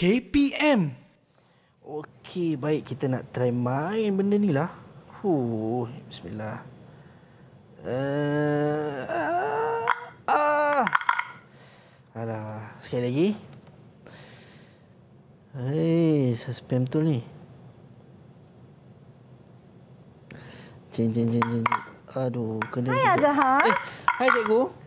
KPM. Okey, baik kita nak try main benda ni lah. Hu, bismillah. Uh, ah, ah. Alah, sekali lagi. Hei, suspend tu ni. Jin, jin, jin, jin. Aduh, kena... Hai, Azhar. Eh, hai, cikgu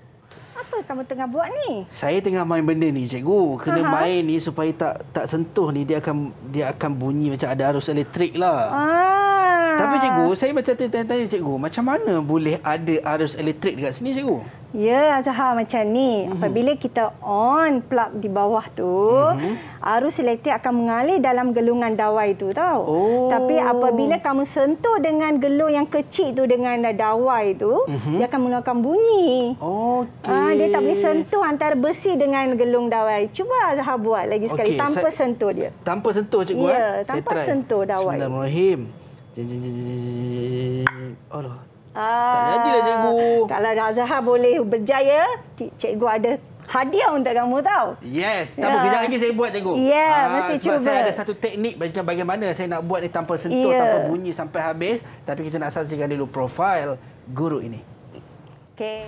apa kamu tengah buat ni? Saya tengah main benda ni, cikgu. Kena Aha. main ni supaya tak tak sentuh ni dia akan dia akan bunyi macam ada arus elektrik lah. Ah. Tapi cikgu, saya macam tanya-tanya cikgu, macam mana boleh ada arus elektrik dekat sini cikgu? Ya Azhar macam ni. Mm-hmm. Apabila kita on plug di bawah tu, mm-hmm. arus elektrik akan mengalir dalam gelungan dawai tu tau. Oh. Tapi apabila kamu sentuh dengan gelung yang kecil tu dengan dawai tu, mm-hmm. dia akan mengeluarkan bunyi. Okey. Ah dia tak boleh sentuh antara besi dengan gelung dawai. Cuba Azhar buat lagi sekali okay. tanpa Sa- sentuh dia. Tanpa sentuh cikgu ya, eh. Tanpa sentuh dawai. Bismillahirrahmanirrahim. Jin jin jin jin. Allah. Ah. Tak jadilah cikgu. Kalau Azhar boleh berjaya, cikgu ada hadiah untuk kamu tahu. Yes, tak ya. apa ya. kejap lagi saya buat cikgu. Ya, ah, mesti cuba. Saya ada satu teknik bagaimana, bagaimana saya nak buat ni tanpa sentuh, ya. tanpa bunyi sampai habis. Tapi kita nak saksikan dulu profil guru ini. Okay.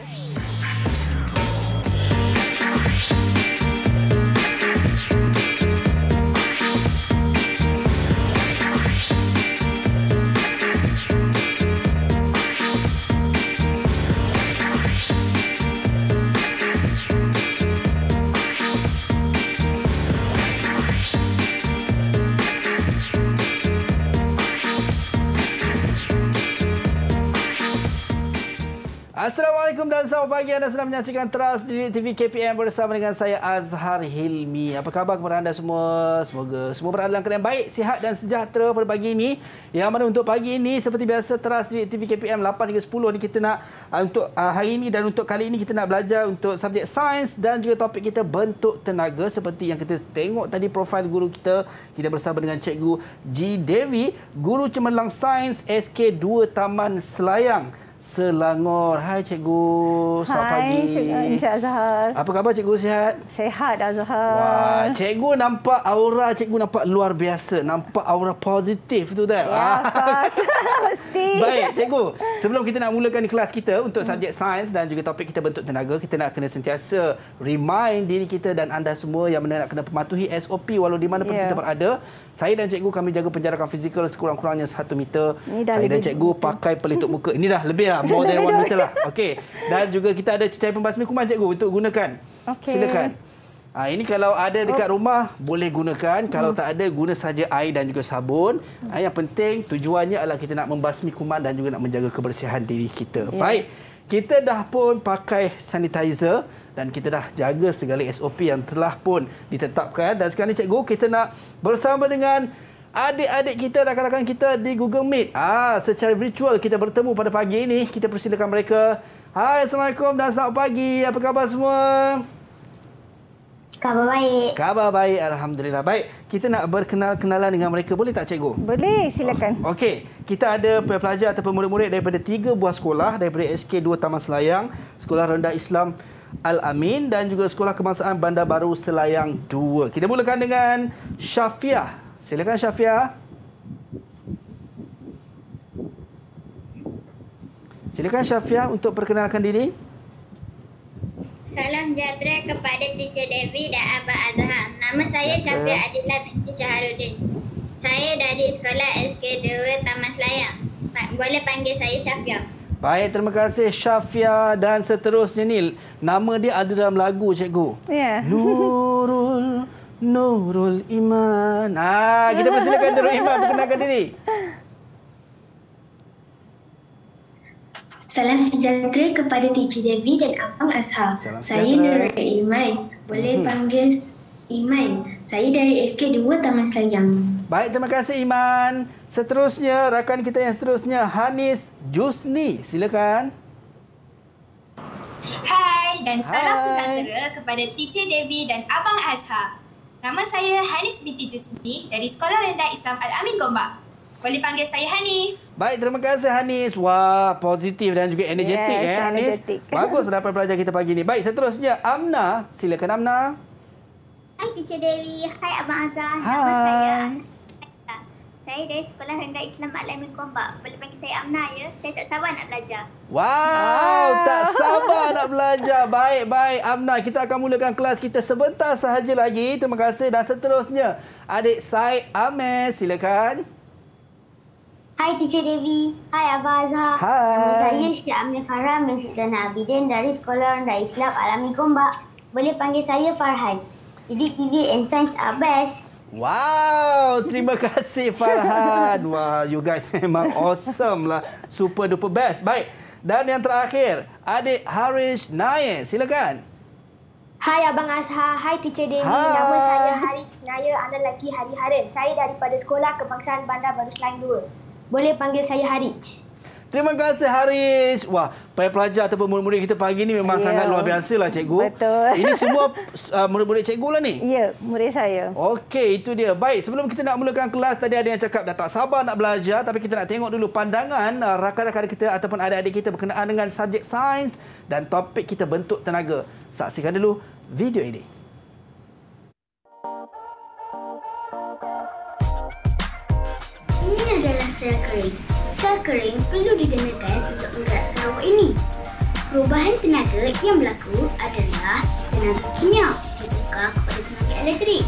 Assalamualaikum dan selamat pagi anda sedang menyaksikan Trust di TV KPM bersama dengan saya Azhar Hilmi. Apa khabar kepada anda semua? Semoga semua berada dalam keadaan baik, sihat dan sejahtera pada pagi ini. Yang mana untuk pagi ini seperti biasa Trust di TV KPM 8 hingga 10 ni kita nak ah, untuk ah, hari ini dan untuk kali ini kita nak belajar untuk subjek sains dan juga topik kita bentuk tenaga seperti yang kita tengok tadi profil guru kita. Kita bersama dengan Cikgu G. Dewi, Guru Cemerlang Sains SK2 Taman Selayang. Selangor. Hai Cikgu. Selamat pagi. Hai Cikgu Azhar. Apa khabar Cikgu sihat? Sehat Azhar. Wah, Cikgu nampak aura Cikgu nampak luar biasa. Nampak aura positif tu tak? Ya, ah. Pasti. Baik Cikgu, sebelum kita nak mulakan kelas kita untuk subjek sains dan juga topik kita bentuk tenaga, kita nak kena sentiasa remind diri kita dan anda semua yang nak kena mematuhi SOP walau di mana pun ya. kita berada. Saya dan Cikgu kami jaga penjarakan fizikal sekurang-kurangnya satu meter. Saya dan Cikgu pakai pelitup muka. Ini dah lebih lah. More than one meter lah. Okey. Dan juga kita ada cecair pembasmi kuman cikgu untuk gunakan. Okey. Silakan. Ha, ini kalau ada dekat oh. rumah, boleh gunakan. Kalau hmm. tak ada, guna saja air dan juga sabun. Hmm. Yang penting, tujuannya adalah kita nak membasmi kuman dan juga nak menjaga kebersihan diri kita. Yeah. Baik. Kita dah pun pakai sanitizer dan kita dah jaga segala SOP yang telah pun ditetapkan. Dan sekarang ni, cikgu, kita nak bersama dengan adik-adik kita, rakan-rakan kita di Google Meet. Ah, secara virtual kita bertemu pada pagi ini. Kita persilakan mereka. Hai, Assalamualaikum dan selamat pagi. Apa khabar semua? Khabar baik. Khabar baik, Alhamdulillah. Baik, kita nak berkenal-kenalan dengan mereka. Boleh tak, Cikgu? Boleh, silakan. Oh, Okey, kita ada pelajar ataupun murid-murid daripada tiga buah sekolah. Daripada SK2 Taman Selayang, Sekolah Rendah Islam Al-Amin dan juga Sekolah Kemasaan Bandar Baru Selayang 2. Kita mulakan dengan Syafiah Silakan Syafia. Silakan Syafia untuk perkenalkan diri. Salam sejahtera kepada Teacher Devi dan Abah Azhar. Nama saya Syafia Adila binti Syahrudin. Saya dari sekolah SK2 Taman Selayang. Boleh panggil saya Syafia. Baik, terima kasih Syafia dan seterusnya ni. Nama dia ada dalam lagu, cikgu. Ya. Yeah. Nurul Nurul Iman. Ha, kita persilakan Nurul Iman perkenalkan diri. Salam sejahtera kepada Teacher Devi dan Abang Ashab. Saya Nurul Iman. Boleh hmm. panggil Iman. Saya dari SK2 Taman Sayang. Baik, terima kasih Iman. Seterusnya, rakan kita yang seterusnya, Hanis Jusni. Silakan. Hai dan salam Hai. sejahtera kepada Teacher Devi dan Abang Ashab. Nama saya Hanis binti Jusni dari Sekolah Rendah Islam Al-Amin Gombak. Boleh panggil saya Hanis. Baik, terima kasih Hanis. Wah, positif dan juga energetik yes, eh Hanis. Bagus dapat pelajar kita pagi ini. Baik, seterusnya Amna. Silakan Amna. Hai, Teacher Dewi. Hai, Abang Azhar. Hai. Nama saya saya dari Sekolah Rendah Islam Alamin Kombak. Boleh panggil saya Amna ya. Saya tak sabar nak belajar. Wow, ah. tak sabar nak belajar. Baik-baik Amna, kita akan mulakan kelas kita sebentar sahaja lagi. Terima kasih dan seterusnya. Adik Said Amir, silakan. Hai Teacher Devi. Hai Abah Azhar. Hai. Nama saya Syed Amir Farhan bin Syed Abidin dari Sekolah Rendah Islam Alami Gombak. Boleh panggil saya Farhan. Jadi TV and Science are best. Wow, terima kasih Farhan. Wah, you guys memang awesome lah. Super duper best. Baik. Dan yang terakhir, adik Harish Naye, silakan. Hai Abang Asha, hai Teacher Demi. Hai. Nama saya Harish Naye, Anda lelaki Hari Harin. Saya daripada Sekolah Kebangsaan Bandar Baru Selain 2. Boleh panggil saya Harish. Terima kasih Haris. Wah, para pelajar ataupun murid-murid kita pagi ni memang yeah. sangat luar biasa lah cikgu. Betul. Ini semua uh, murid-murid cikgu lah ni? Ya, yeah, murid saya. Okey, itu dia. Baik, sebelum kita nak mulakan kelas, tadi ada yang cakap dah tak sabar nak belajar. Tapi kita nak tengok dulu pandangan uh, rakan-rakan kita ataupun adik-adik kita berkenaan dengan subjek sains dan topik kita bentuk tenaga. Saksikan dulu video ini. Ini adalah sel kering sel kering perlu digunakan untuk menggerakkan robot ini. Perubahan tenaga yang berlaku adalah tenaga kimia bertukar kepada tenaga elektrik.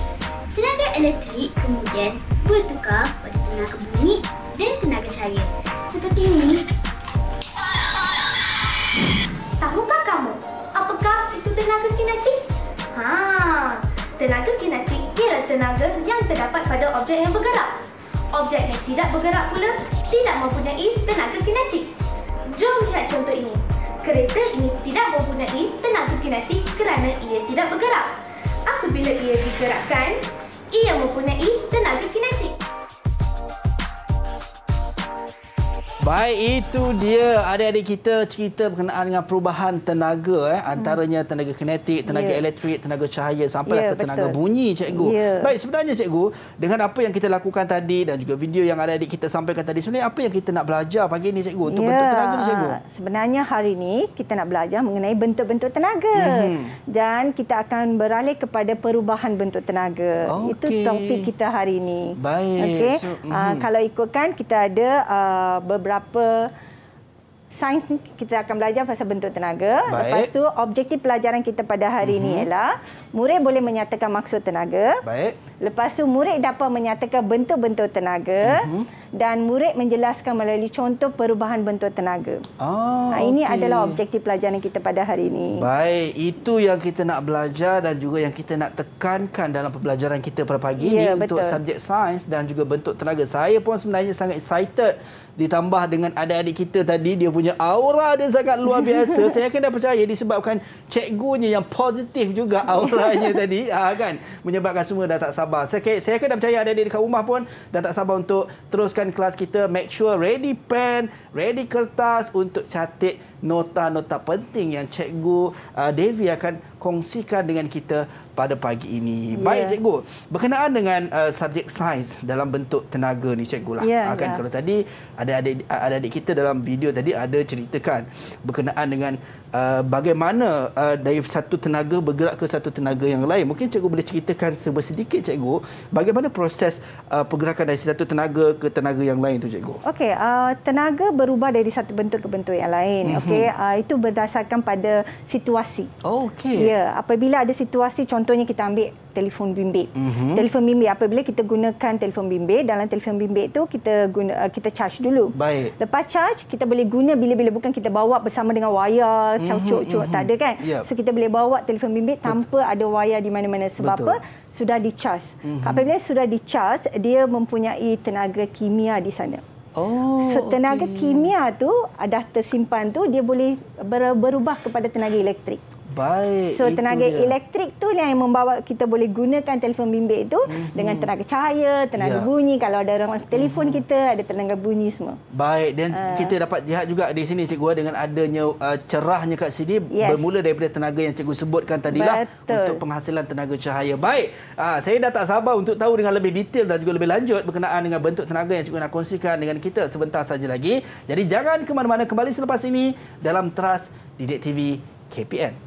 Tenaga elektrik kemudian bertukar kepada tenaga bunyi dan tenaga cahaya. Seperti ini. Tahukah kamu apakah itu tenaga kinetik? Haa, tenaga kinetik ialah tenaga yang terdapat pada objek yang bergerak objek yang tidak bergerak pula tidak mempunyai tenaga kinetik. Jom lihat contoh ini. Kereta ini tidak mempunyai tenaga kinetik kerana ia tidak bergerak. Apabila ia digerakkan, ia mempunyai tenaga kinetik. Baik, itu dia adik-adik kita cerita berkenaan dengan perubahan tenaga eh, hmm. antaranya tenaga kinetik, tenaga yeah. elektrik, tenaga cahaya sampai yeah, ya, ke betul. tenaga bunyi, cikgu. Yeah. Baik, sebenarnya cikgu, dengan apa yang kita lakukan tadi dan juga video yang adik-adik kita sampaikan tadi, sebenarnya apa yang kita nak belajar pagi ini cikgu untuk yeah. bentuk tenaga ni cikgu? Sebenarnya hari ini kita nak belajar mengenai bentuk-bentuk tenaga mm -hmm. dan kita akan beralih kepada perubahan bentuk tenaga. Okay. Itu topik kita hari ini. Baik. Okay? So, mm -hmm. uh, kalau ikutkan, kita ada uh, beberapa beberapa sains ni kita akan belajar pasal bentuk tenaga. Baik. Lepas tu objektif pelajaran kita pada hari mm-hmm. ini ialah murid boleh menyatakan maksud tenaga. Baik. Lepas tu murid dapat menyatakan bentuk-bentuk tenaga uh-huh. dan murid menjelaskan melalui contoh perubahan bentuk tenaga. Ah, nah, ini okay. adalah objektif pelajaran kita pada hari ini. Baik, itu yang kita nak belajar dan juga yang kita nak tekankan dalam pembelajaran kita pada pagi ya, ini untuk subjek sains dan juga bentuk tenaga. Saya pun sebenarnya sangat excited ditambah dengan adik-adik kita tadi dia punya aura dia sangat luar biasa. Saya kena percaya disebabkan cikgunya yang positif juga auranya tadi, ha, kan? Menyebabkan semua dah tak sabar sabar. Saya, saya kena percaya ada adik dekat rumah pun dah tak sabar untuk teruskan kelas kita. Make sure ready pen, ready kertas untuk catit nota-nota penting yang cikgu uh, Devi akan kongsikan dengan kita pada pagi ini. Ya. Baik yeah. cikgu, berkenaan dengan uh, subjek sains dalam bentuk tenaga ni cikgulah. Yeah, ya, kan yeah. kalau tadi ada adik ah, ada adik kita dalam video tadi ada ceritakan berkenaan dengan uh, bagaimana uh, dari satu tenaga bergerak ke satu tenaga yang lain. Mungkin cikgu boleh ceritakan sedikit cikgu bagaimana proses uh, pergerakan dari satu tenaga ke tenaga yang lain tu cikgu. Okey, uh, tenaga berubah dari satu bentuk ke bentuk yang lain. Mm-hmm. Okey, uh, itu berdasarkan pada situasi. Oh, okey. Ya, apabila ada situasi contohnya kita ambil telefon bimbit. Mm-hmm. Telefon bimbit apabila kita gunakan telefon bimbit dalam telefon bimbit tu kita guna eh, kita charge dulu. Baik. Lepas charge kita boleh guna bila-bila bukan kita bawa bersama dengan wire, mm-hmm. caucuk mm-hmm. tak ada kan. Yep. So kita boleh bawa telefon bimbit tanpa Betul. ada wayar di mana-mana sebab Betul. apa? sudah di charge. Mm-hmm. Apabila sudah di charge dia mempunyai tenaga kimia di sana. Oh, so tenaga okay. kimia tu ada tersimpan tu dia boleh ber, berubah kepada tenaga elektrik baik. So tenaga dia. elektrik tu lah yang membawa kita boleh gunakan telefon bimbit itu mm-hmm. dengan tenaga cahaya, tenaga yeah. bunyi. Kalau ada orang telefon mm-hmm. kita ada tenaga bunyi semua. Baik dan uh. kita dapat lihat juga di sini cikgu dengan adanya uh, cerahnya kat sini yes. bermula daripada tenaga yang cikgu sebutkan tadilah Betul. untuk penghasilan tenaga cahaya. Baik, uh, saya dah tak sabar untuk tahu dengan lebih detail dan juga lebih lanjut berkenaan dengan bentuk tenaga yang cikgu nak kongsikan dengan kita sebentar saja lagi. Jadi jangan ke mana-mana kembali selepas ini dalam teras Didik TV KPN.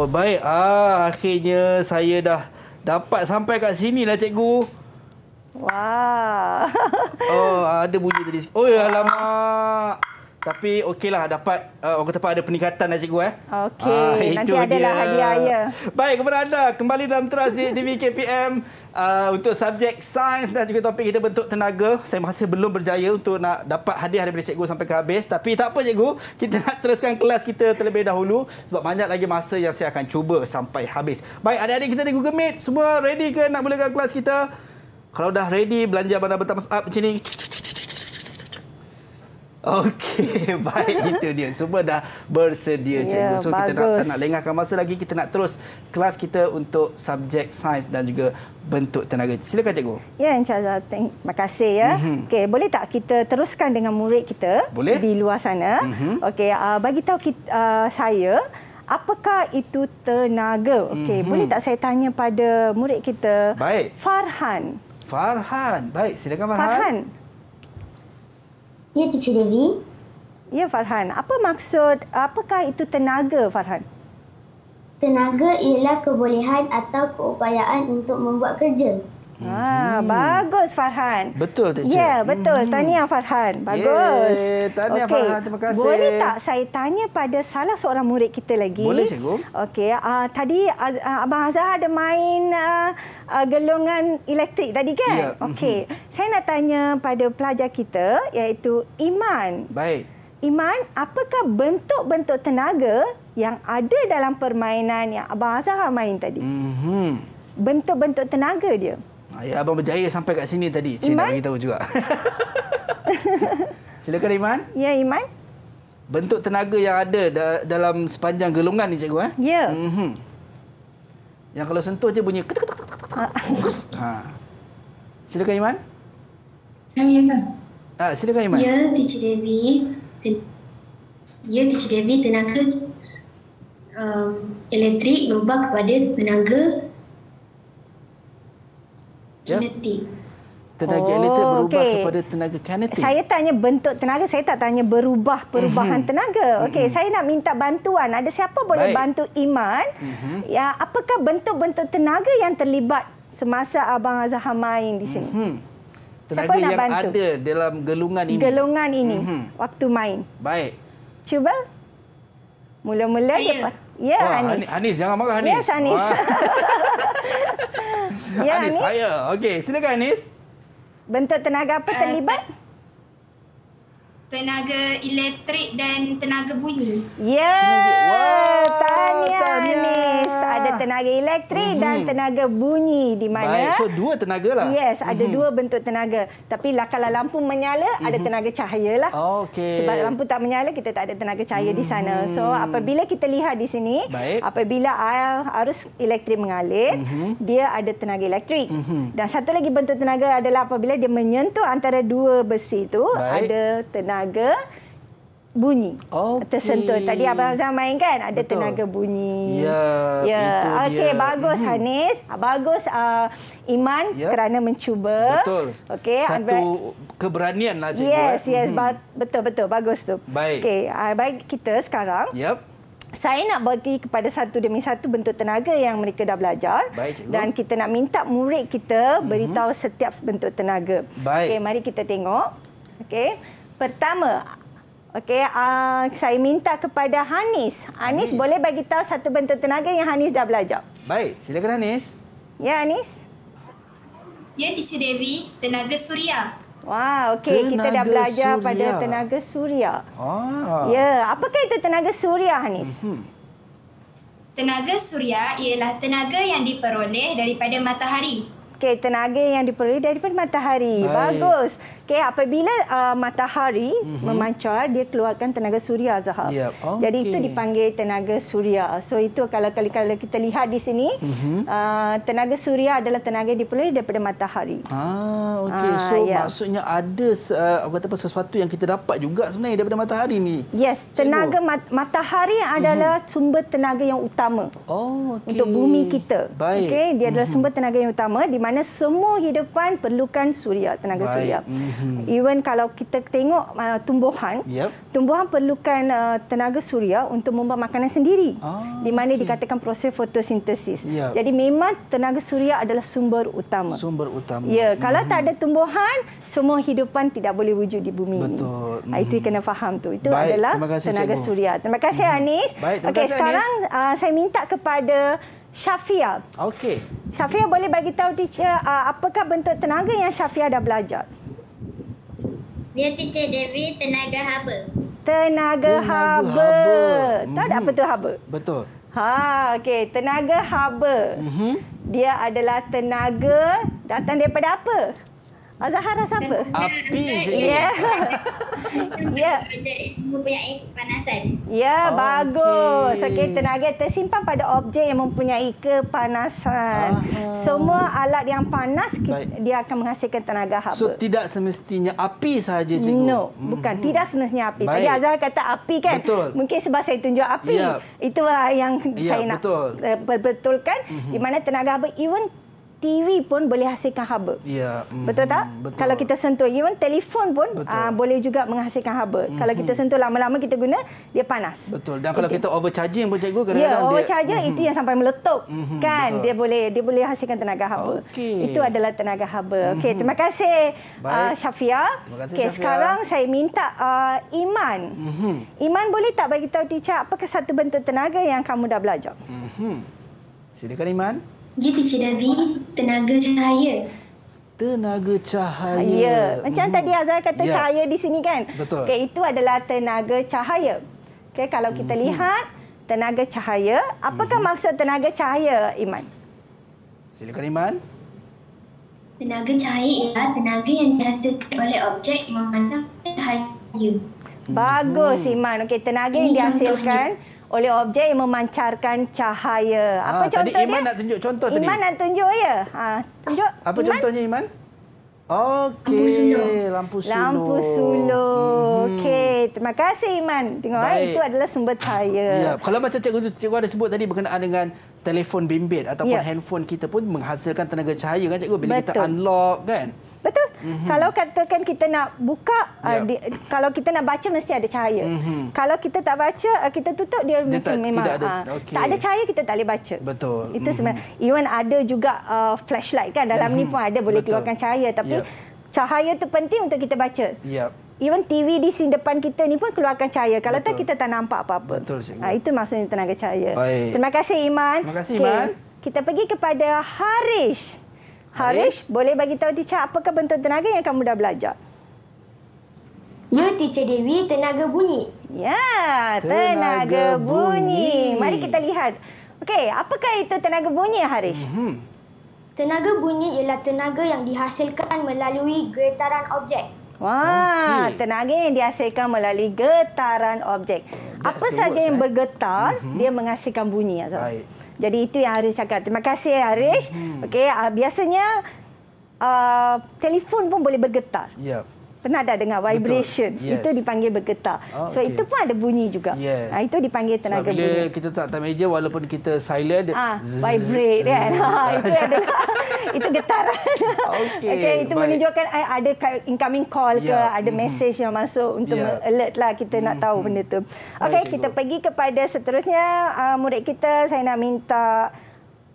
Oh baik. Ah akhirnya saya dah dapat sampai kat sini lah cikgu. Wah. Wow. Oh ada bunyi tadi. Oh ya alamak. Tapi okeylah dapat uh, orang kata ada peningkatan dah cikgu eh. Okey, ah, nanti ada lah hadiah ya. Baik kepada anda kembali dalam teras di TV KPM uh, untuk subjek sains dan juga topik kita bentuk tenaga. Saya masih belum berjaya untuk nak dapat hadiah daripada cikgu sampai ke habis. Tapi tak apa cikgu, kita nak teruskan kelas kita terlebih dahulu sebab banyak lagi masa yang saya akan cuba sampai habis. Baik, adik-adik kita di Google Meet semua ready ke nak mulakan kelas kita? Kalau dah ready belanja bandar betul-betul up macam ni. Cik, cik, cik, cik. Okey, baik itu dia. Semua dah bersedia ya, cikgu. Yeah, so bagus. kita nak, tak nak lengahkan masa lagi. Kita nak terus kelas kita untuk subjek sains dan juga bentuk tenaga. Silakan cikgu. Ya, yeah, Encik Azhar. Terima kasih. Ya. Mm -hmm. okay, boleh tak kita teruskan dengan murid kita boleh? di luar sana? Mm -hmm. Okey, uh, bagi tahu kita, uh, saya, apakah itu tenaga? Okey, mm -hmm. boleh tak saya tanya pada murid kita? Baik. Farhan. Farhan. Baik, silakan Farhan. Farhan. Ya, Teacher Devi. Ya, Farhan. Apa maksud, apakah itu tenaga, Farhan? Tenaga ialah kebolehan atau keupayaan untuk membuat kerja. Ha, bagus Farhan. Betul Teacher. Ya, yeah, betul. Hmm. Tahniah Farhan. Bagus. Yeay, tahniah okay. Farhan. Terima kasih. Boleh tak saya tanya pada salah seorang murid kita lagi? Boleh, Cikgu. Okey. Uh, tadi uh, Abang Azhar ada main uh, uh, gelongan elektrik tadi kan? Ya. Yeah. Okey. Mhm. saya nak tanya pada pelajar kita iaitu Iman. Baik. Iman, apakah bentuk-bentuk tenaga yang ada dalam permainan yang Abang Azhar main tadi? Mm -hmm. Bentuk-bentuk tenaga dia. Ah, ya, Abang berjaya sampai kat sini tadi. Cik Iman? nak beritahu juga. Silakan Iman. Ya, Iman. Bentuk tenaga yang ada dalam sepanjang gelungan ni cikgu eh? Ya. Mm -hmm. Yang kalau sentuh je bunyi ketuk ketuk ketuk ketuk. Ah. Ha. ha. Silakan Iman. Ya, ya. Ah, silakan Iman. Ya, Teacher Devi. Ya, Teacher Devi, tenaga um, elektrik berubah kepada tenaga kinetik. Ya. Tenaga oh, elektrik berubah okay. kepada tenaga kinetik. Saya tanya bentuk tenaga, saya tak tanya berubah perubahan mm-hmm. tenaga. Okey, mm-hmm. saya nak minta bantuan. Ada siapa boleh Baik. bantu Iman? Mm-hmm. Ya, apakah bentuk-bentuk tenaga yang terlibat semasa Abang Azhar main di sini? Mm-hmm. Tenaga siapa yang bantu? ada dalam gelungan ini. Gelungan ini mm-hmm. waktu main. Baik. Cuba. Mula-mula saya. dia. Ya, Wah, Anis. Anis jangan marah Anis. Yes, Anis. Ya, Anis. Anis. Saya. Okey, silakan Anis. Bentuk tenaga apa eh, terlibat? Uh, tenaga elektrik dan tenaga bunyi. Ya. Tahniah Anis. Ada tenaga elektrik mm -hmm. dan mhm. tenaga bunyi di mana. Baik, so dua tenaga lah. Yes, ada mm -hmm. dua bentuk tenaga. Tapi lah, kalau lampu menyala, mm -hmm. ada mhm. tenaga cahaya lah. Okay. Sebab lampu tak menyala, kita tak ada tenaga cahaya mm -hmm. di sana. Hmm. So apabila kita lihat di sini, Baik. apabila arus elektrik mengalir, mm -hmm. dia ada tenaga elektrik. Mm -hmm. Dan satu lagi bentuk tenaga adalah apabila dia menyentuh antara dua besi itu, Baik. ada tenaga tenaga bunyi. Okay. Tersentuh tadi abang Azam main kan ada Betul. tenaga bunyi. Ya. Ya. Okey bagus hmm. Hanis. Bagus uh, Iman yep. Ya. kerana mencuba. Betul. Okey satu keberanian lah cikgu. Yes, buat. Eh. yes. Hmm. Betul-betul bagus tu. Baik. Okey, uh, baik kita sekarang. Yep. Saya nak bagi kepada satu demi satu bentuk tenaga yang mereka dah belajar Baik, cikgu. dan kita nak minta murid kita beritahu mm -hmm. setiap bentuk tenaga. Okey, mari kita tengok. Okay. Pertama, okey, uh, saya minta kepada Hanis. Hanis boleh bagi tahu satu bentuk tenaga yang Hanis dah belajar. Baik, silakan Hanis. Ya, Hanis. Ya, Teacher Devi, tenaga suria. Wah, okey, kita dah belajar suria. pada tenaga suria. Ah. Ya, apakah itu tenaga suria, Hanis? -hmm. Tenaga suria ialah tenaga yang diperoleh daripada matahari. Okey, tenaga yang diperoleh daripada matahari. Baik. Bagus. Okey, apabila uh, matahari mm-hmm. memancar, dia keluarkan tenaga suria zahab. Yep. Okay. Jadi itu dipanggil tenaga suria. So itu kalau kali-kali kita lihat di sini, mm-hmm. uh, tenaga suria adalah tenaga diperoleh daripada matahari. Ah, okey. Uh, so yeah. maksudnya ada uh, kata apa sesuatu yang kita dapat juga sebenarnya daripada matahari ni. Yes, tenaga mat- matahari adalah mm-hmm. sumber tenaga yang utama. Oh, okay. Untuk bumi kita. Baik. Okay? dia adalah mm-hmm. sumber tenaga yang utama di mana semua hidupan perlukan suria, tenaga Baik. suria. Mm-hmm. Hmm. Even kalau kita tengok uh, tumbuhan, yep. tumbuhan perlukan uh, tenaga suria untuk membuat makanan sendiri. Ah, di mana okay. dikatakan proses fotosintesis. Yep. Jadi memang tenaga suria adalah sumber utama. Sumber utama. Ya, hmm. kalau tak ada tumbuhan, semua hidupan tidak boleh wujud di bumi Betul. Hmm. Itu kena faham tu. Itu Baik. adalah kasih, tenaga Cikgu. suria. Terima kasih hmm. Anis. Baik, terima okay, kasih sekarang Anis. Uh, saya minta kepada Shafia. Okey. Shafia boleh bagi tahu teacher uh, apakah bentuk tenaga yang Shafia dah belajar? Dia teacher Dewi tenaga haba. Tenaga, tenaga haba. haba. Tahu tak apa mhm. tu haba? Betul. Ha, okey. Tenaga haba. Mm Dia adalah tenaga datang daripada apa? Azhar rasa apa? Kan api je. Ya. Ya. Mempunyai kepanasan. Ya, okay. bagus. Okey, tenaga tersimpan pada objek yang mempunyai kepanasan. Aha. Semua alat yang panas, Baik. dia akan menghasilkan tenaga haba. So, tidak semestinya api sahaja, cikgu? No, hmm. bukan. Tidak semestinya api. Baik. Tadi Azhar kata api kan? Betul. Mungkin sebab saya tunjuk api. Ya. Itulah yang ya, saya nak betul. Uh, Mm -hmm. Di mana tenaga haba, even TV pun boleh hasilkan haba. Ya, mm, betul tak? Betul. Kalau kita sentuh, even telefon pun aa, ah, boleh juga menghasilkan haba. Mm-hmm. Kalau kita sentuh lama-lama kita guna, dia panas. Betul. Dan kalau itu. kita overcharging pun cikgu ya, kadang-kadang ya, dia Ya, overcharge mm-hmm. itu yang sampai meletup. Mm-hmm, kan? Betul. Dia boleh dia boleh hasilkan tenaga haba. Okay. Itu adalah tenaga haba. Mm-hmm. Okey, terima kasih uh, Syafia. Okey, sekarang saya minta uh, Iman. Mm-hmm. Iman boleh tak bagi tahu teacher apa ke satu bentuk tenaga yang kamu dah belajar? Mhm. Silakan Iman. mm dia Teacher Davi, tenaga cahaya. Tenaga cahaya. Ya. Macam hmm. tadi Azhar kata ya. cahaya di sini kan? Betul. Okay, itu adalah tenaga cahaya. Okay, kalau kita hmm. lihat tenaga cahaya, apakah hmm. maksud tenaga cahaya, Iman? Silakan, Iman. Tenaga cahaya ialah tenaga yang dihasilkan oleh objek memancarkan cahaya. Bagus, hmm. Iman. Okay, tenaga yang dihasilkan oleh objek yang memancarkan cahaya. Apa ha, ah, contohnya? Tadi Iman nak tunjuk contoh Iman tadi. Iman nak tunjuk ya. Ha, tunjuk. Apa Iman? contohnya Iman? Okey, lampu sulur. Lampu sulur. Hmm. Okey, terima kasih Iman. Tengok eh, Baik. itu adalah sumber cahaya. Ya, kalau macam cikgu cikgu ada sebut tadi berkenaan dengan telefon bimbit ataupun ya. handphone kita pun menghasilkan tenaga cahaya kan cikgu bila Betul. kita unlock kan? Betul? Mm -hmm. Kalau katakan kita nak buka, yep. uh, ya. di, kalau kita nak baca mesti ada cahaya. Mm -hmm. Kalau kita tak baca, uh, kita tutup dia, dia tak, memang tidak ada, uh, okay. tak ada cahaya kita tak boleh baca. Betul. Itu mhm. sebenarnya. Mm -hmm. Even ada juga uh, flashlight kan dalam mm -hmm. ni pun ada boleh Betul. keluarkan cahaya tapi yep. Ya. cahaya tu penting untuk kita baca. Yep. Even TV di sini depan kita ni pun keluarkan cahaya. Kalau Betul. tak kita tak nampak apa-apa. Betul ha, itu maksudnya tenaga cahaya. Baik. Terima kasih Iman. Terima kasih okay. Iman. Kita pergi kepada Harish. Harish, boleh bagi tahu teacher apakah bentuk tenaga yang kamu dah belajar? Ya, teacher Dewi, tenaga bunyi. Ya, tenaga, tenaga bunyi. bunyi. Mari kita lihat. Okey, apakah itu tenaga bunyi, Harish? Mm -hmm. Tenaga bunyi ialah tenaga yang dihasilkan melalui getaran objek. Wah, okay. tenaga yang dihasilkan melalui getaran objek. That's Apa saja yang eh? bergetar, mm dia menghasilkan bunyi. Baik. Jadi itu yang Arish cakap. Terima kasih Arish. Hmm. Okey, uh, biasanya uh, telefon pun boleh bergetar. Ya. Yeah. Pernah ada dengar vibration. Yes. Itu dipanggil bergetar. Oh, so okay. itu pun ada bunyi juga. Yeah. Ha, itu dipanggil tenaga Sebab bila bunyi. Bila kita tak tak meja walaupun kita silent ha, vibrate kan. Ha, itu adalah itu getaran. Okey. Okay, itu Baik. menunjukkan eh, ada incoming call ke yeah. ada mm-hmm. message yang masuk untuk yeah. alert lah kita mm. nak tahu mm-hmm. benda tu. Okey, kita pergi kepada seterusnya uh, murid kita saya nak minta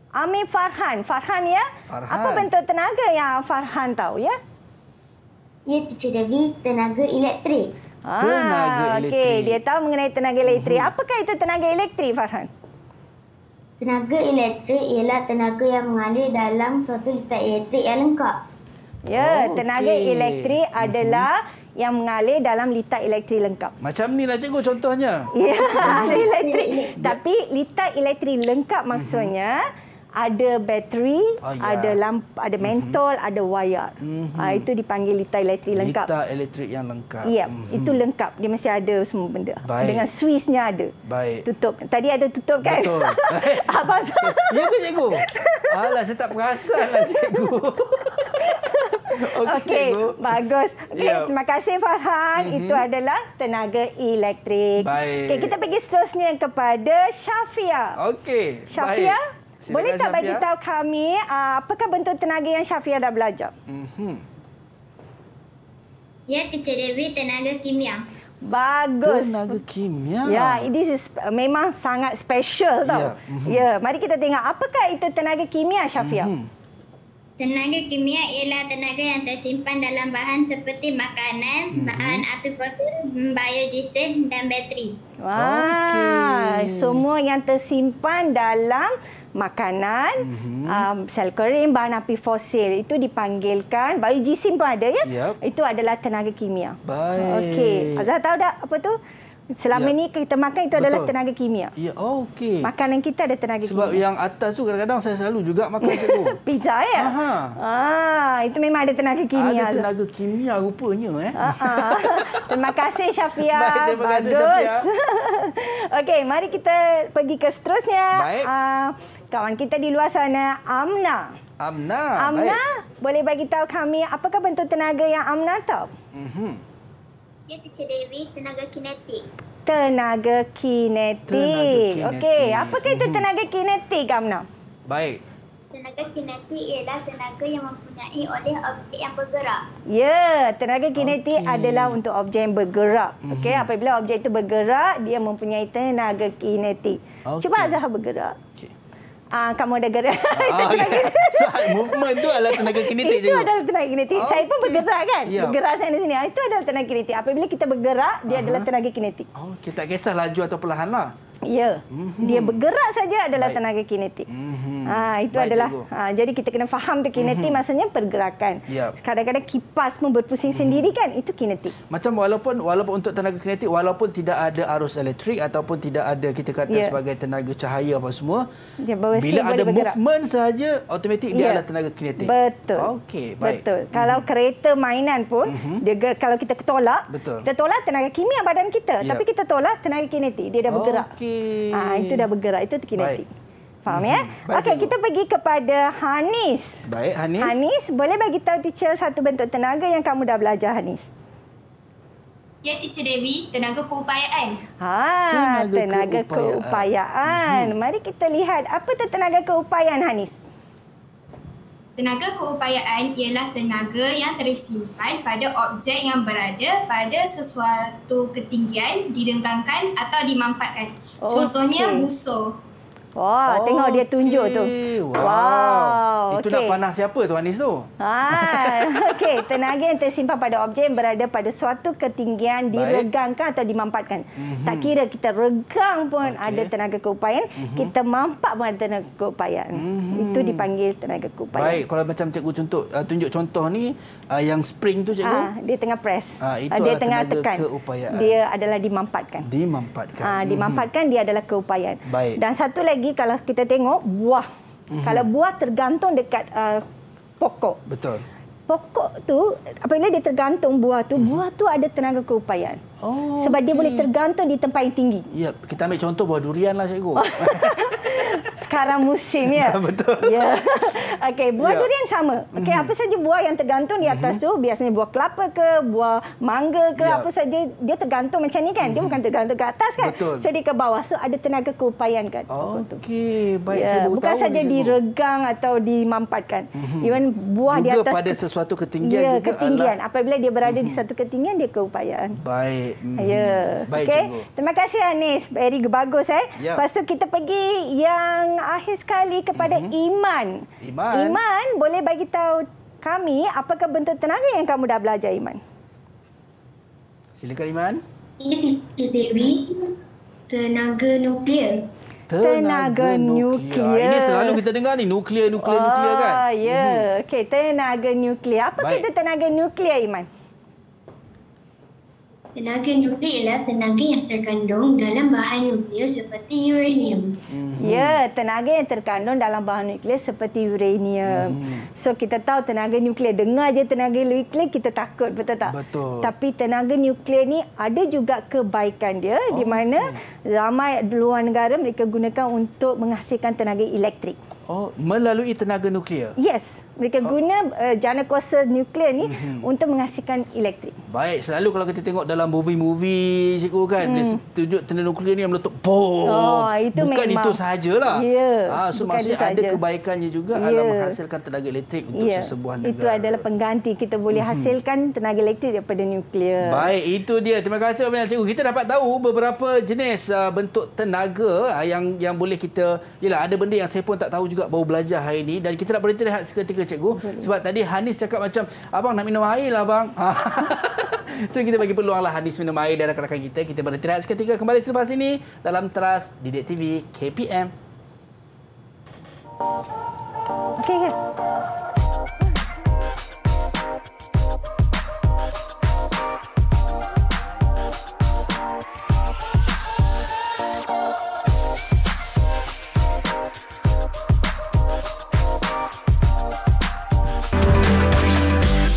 Amir Farhan. Farhan ya. Farhan. Apa bentuk tenaga yang Farhan tahu ya? ia tercedewi tenaga elektrik. Ah, tenaga elektrik. Okay. Dia tahu mengenai tenaga elektrik. Mhm. Apakah itu tenaga elektrik, Farhan? Tenaga elektrik ialah tenaga yang mengalir dalam suatu litar elektrik yang lengkap. Ya, oh, tenaga elektrik mhm. adalah uh yang mengalir dalam litar elektrik lengkap. Macam ni, inilah cikgu contohnya. Ya, elektrik. Tapi litar elektrik lengkap maksudnya... Uh-huh ada bateri, oh, yeah. ada lampu, ada mhm. mentol, mm -hmm. ada wayar. Mm -hmm. uh, itu dipanggil litar elektrik lengkap. Litar elektrik yang lengkap. Ya, yeah, mm -hmm. itu lengkap. Dia mesti ada semua benda. Baik. Dengan swissnya ada. Baik. Tutup. Tadi ada tutup kan? Betul. Apa sahaja. Ya ke cikgu? Alah, saya tak perasan lah cikgu. Okey, okay, bagus. Okay, yep. Terima kasih Farhan. Mm -hmm. Itu adalah tenaga elektrik. Baik. Okay, kita pergi seterusnya kepada Shafia. Okey, Shafia. Baik. Silakan Boleh tak bagi tahu kami uh, apakah bentuk tenaga yang Syafia dah belajar? Mm-hmm. Ya, Teacher Dewi, tenaga kimia. Bagus. Tenaga kimia. Ya, ini memang sangat special tau. Ya, mm-hmm. yeah. mari kita tengok apakah itu tenaga kimia Syafia? Mm-hmm. Tenaga kimia ialah tenaga yang tersimpan dalam bahan seperti makanan, mm-hmm. bahan api fosil, biodiesel dan bateri. Wah, okay. semua yang tersimpan dalam makanan, mm-hmm. um, sel kering, bahan api fosil itu dipanggilkan bayu jisim pun ada ya. Yep. Itu adalah tenaga kimia. Baik. Okey, Azhar tahu tak apa tu? Selama ya. ni kita makan itu adalah tenaga kimia. Ya, oh, okey. Makanan kita ada tenaga Sebab kimia. Sebab yang atas tu kadang-kadang saya selalu juga makan macam tu. Pizza ya? Ah, itu memang ada tenaga kimia. Ada tenaga tu. kimia rupanya. Eh? Ah, ah. terima kasih Syafia. Bagus. kasih okey, mari kita pergi ke seterusnya. Baik. Uh, kawan kita di luar sana, Amna. Amna. Amna, Baik. boleh bagi tahu kami apakah bentuk tenaga yang Amna tahu? Mm Ya, Teacher Dewi, tenaga kinetik. Tenaga kinetik. Okey, apa kata mhm. tenaga kinetik, Amna? Baik. Tenaga kinetik ialah tenaga yang mempunyai oleh objek yang bergerak. Ya, tenaga kinetik okay. adalah untuk objek yang bergerak. Mm -hmm. Okey, apabila objek itu bergerak, dia mempunyai tenaga kinetik. Okay. Cuba Zahar bergerak. Okey uh, kamu ada gerak. Ah, ya. so, movement tu adalah tenaga kinetik Itu adalah tenaga kinetik. Okay. Saya pun bergerak kan? Yeah. Bergerak saya di sini. Ah, itu adalah tenaga kinetik. Apabila kita bergerak, dia uh-huh. adalah tenaga kinetik. Oh, kita tak kisah laju atau perlahan lah. Ya. Mm-hmm. Dia bergerak saja adalah Baik. tenaga kinetik. Mm-hmm. Ha, itu Baik adalah. Ha, jadi kita kena faham tu kinetik mm-hmm. maksudnya pergerakan. Yep. Ya. Kadang-kadang kipas pun berpusing mm-hmm. sendiri kan itu kinetik. Macam walaupun walaupun untuk tenaga kinetik walaupun tidak ada arus elektrik ataupun tidak ada kita kata yeah. sebagai tenaga cahaya apa semua. Dia ya, bila ada movement saja automatik yeah. dia ya. adalah tenaga kinetik. Betul. Okey. Betul. Mm-hmm. Kalau kereta mainan pun mm-hmm. dia kalau kita tolak Betul. kita tolak tenaga kimia badan kita yep. tapi kita tolak tenaga kinetik dia dah bergerak. Okey. Okey. Ah, itu dah bergerak. Itu kinetik. Faham -hmm. ya? Okey, kita pergi kepada Hanis. Baik, Hanis. Hanis, boleh bagi tahu teacher satu bentuk tenaga yang kamu dah belajar Hanis? Ya, Teacher Dewi, tenaga keupayaan. Ha, tenaga, tenaga keupayaan. keupayaan. Mm -hmm. Mari kita lihat apa tu tenaga keupayaan Hanis? Tenaga keupayaan ialah tenaga yang tersimpan pada objek yang berada pada sesuatu ketinggian, didengkangkan atau dimampatkan. Oh, Contohnya okay. busur. Wah, oh, tengok dia tunjuk okay. tu. Wow. wow. Itu okay. nak panah siapa tu Anis tu? Ha. Okey, tenaga yang tersimpan pada objek yang berada pada suatu ketinggian diregangkan atau dimampatkan. Mm -hmm. Tak mhm. kira kita regang pun okay. ada tenaga keupayaan, mm -hmm. kita mampat pun ada tenaga keupayaan. Mm -hmm. Itu dipanggil tenaga keupayaan. Baik, kalau macam cikgu contoh uh, tunjuk contoh ni uh, yang spring tu cikgu, uh, dia tengah press. Uh, itu dia tengah tekan. Keupayaan. Dia adalah dimampatkan. Dimampatkan. Ah, uh, dimampatkan mm -hmm. dia adalah keupayaan. Baik. Dan satu lagi lagi kalau kita tengok buah. Mm-hmm. Kalau buah tergantung dekat uh, pokok. Betul. Pokok tu apabila dia tergantung buah tu, mm-hmm. buah tu ada tenaga keupayaan. Oh, sebab okay. dia boleh tergantung di tempat yang tinggi. Ya, kita ambil contoh buah durian lah cikgu. Sekarang musim ya. ya betul. Ya. Okey, buah ya. durian sama. Okey, mm -hmm. apa saja buah yang tergantung di atas mm -hmm. tu, biasanya buah kelapa ke, buah mangga ke, ya. apa saja dia tergantung macam ni kan. Mm -hmm. Dia mhm. bukan tergantung ke atas kan. Betul. Jadi ke bawah so ada tenaga keupayaan kan. Okey, baik ya. saya Bukan saja diregang cikgu. atau dimampatkan. Mm -hmm. Even buah juga di atas pada sesuatu ketinggian ya, juga lah. ketinggian. Alat... Apabila dia berada mm -hmm. di mhm. satu ketinggian dia keupayaan. Baik. Hmm. Ya. Yeah. okay. Terima kasih, Anis. Very bagus. Eh. Yeah. Lepas tu kita pergi yang akhir sekali kepada mm-hmm. Iman. Iman. Iman, boleh bagi tahu kami apakah bentuk tenaga yang kamu dah belajar, Iman? Silakan, Iman. Ini Teacher tenaga nuklear. Tenaga, tenaga nuklear. nuklear. Ini selalu kita dengar ni nuklear nuklear oh, nuklear ah, kan. Ah yeah. ya. Mm-hmm. Okey, tenaga nuklear. Apa Baik. itu tenaga nuklear Iman? Tenaga nuklear ialah tenaga yang terkandung dalam bahan nuklear seperti uranium. Mm-hmm. Ya, tenaga yang terkandung dalam bahan nuklear seperti uranium. Mm-hmm. So kita tahu tenaga nuklear dengar aja tenaga nuklear kita takut betul tak? Betul. Tapi tenaga nuklear ni ada juga kebaikan dia oh, di mana okay. ramai luar negara mereka gunakan untuk menghasilkan tenaga elektrik. Oh, melalui tenaga nuklear? Yes mereka oh. guna uh, jana kuasa nuklear ni mm-hmm. untuk menghasilkan elektrik. Baik, selalu kalau kita tengok dalam movie-movie cikgu kan, mm. dia tunjuk tenaga nuklear ni yang meletup. Oh, itu Bukan memang. itu sahajalah. Ya. Yeah. Ah, so Bukan maksudnya ada kebaikannya juga yeah. alam menghasilkan tenaga elektrik untuk yeah. sesebuah negara. Itu adalah pengganti kita boleh mm-hmm. hasilkan tenaga elektrik daripada nuklear. Baik, itu dia. Terima kasih banyak cikgu. Kita dapat tahu beberapa jenis uh, bentuk tenaga uh, yang yang boleh kita yalah ada benda yang saya pun tak tahu juga baru belajar hari ini dan kita nak berhenti rehat seketika cikgu Betul. sebab tadi Hanis cakap macam abang nak minum air lah bang. so kita bagi peluanglah Hanis minum air dan rakan-rakan kita kita berehat seketika kembali selepas ini dalam teras Didik TV KPM. Okay. Yeah.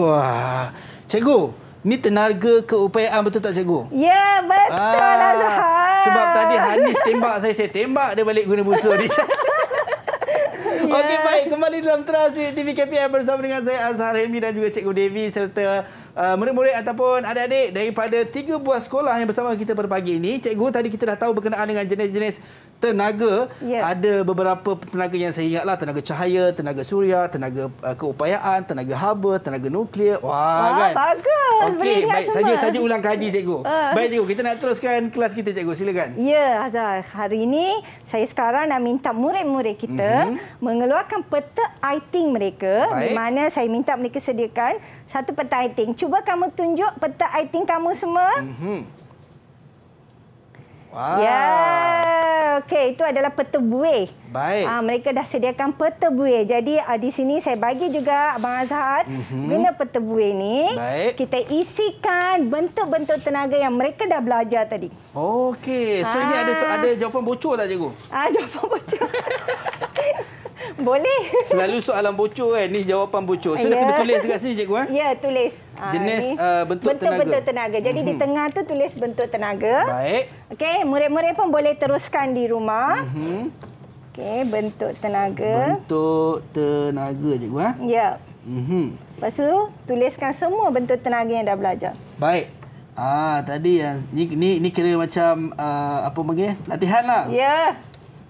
Wah. Cikgu, ni tenaga keupayaan betul tak cikgu? Ya, yeah, betul ah, Azhar. Sebab tadi Hanis tembak saya, saya tembak dia balik guna busur ni. Okey ya. baik kembali dalam teras di TV KPM bersama dengan saya Azhar Hilmi dan juga Cikgu Devi serta uh, murid-murid ataupun adik-adik daripada tiga buah sekolah yang bersama kita pada pagi ini. Cikgu tadi kita dah tahu berkenaan dengan jenis-jenis tenaga. Yeah. Ada beberapa tenaga yang saya ingatlah tenaga cahaya, tenaga suria, tenaga uh, keupayaan, tenaga haba, tenaga nuklear. Wah, Wah kan. Bagus. Okey, baik saja-saja ulang kaji cikgu. Uh. Baik cikgu, kita nak teruskan kelas kita cikgu. Silakan. Ya, yeah, Azhar. Hari ini saya sekarang nak minta murid-murid kita mm-hmm. mengeluarkan peta IT mereka baik. di mana saya minta mereka sediakan satu peta IT cuba kamu tunjuk peta aiting kamu semua. Mm-hmm. Wow. Ya. okay itu adalah peta buih. Baik. Ha, mereka dah sediakan peta buih. Jadi ha, di sini saya bagi juga Abang Azhar mm-hmm. guna peta buih ini. Baik. Kita isikan bentuk-bentuk tenaga yang mereka dah belajar tadi. Okey. So, ha. ini ah. ada, ada jawapan bocor tak, cikgu? Ah, ha, jawapan bocor. Boleh. Selalu soalan bocor kan. Ni jawapan bocor. So, ya. kena tulis dekat sini, cikgu. Eh? Ya, tulis. Ah, Jenis ha, uh, bentuk, bentuk tenaga. Bentuk tenaga. Jadi, mm -hmm. di mhm. tengah tu tulis bentuk tenaga. Baik. Okey, murid-murid pun boleh teruskan di rumah. Mm -hmm. Okey, bentuk tenaga. Bentuk tenaga, cikgu. Eh? Ya. Mm -hmm. Lepas tu, tuliskan semua bentuk tenaga yang dah belajar. Baik. Ah, tadi ni, ni, ni kira macam uh, apa panggil? Latihan lah. Ya. Yeah.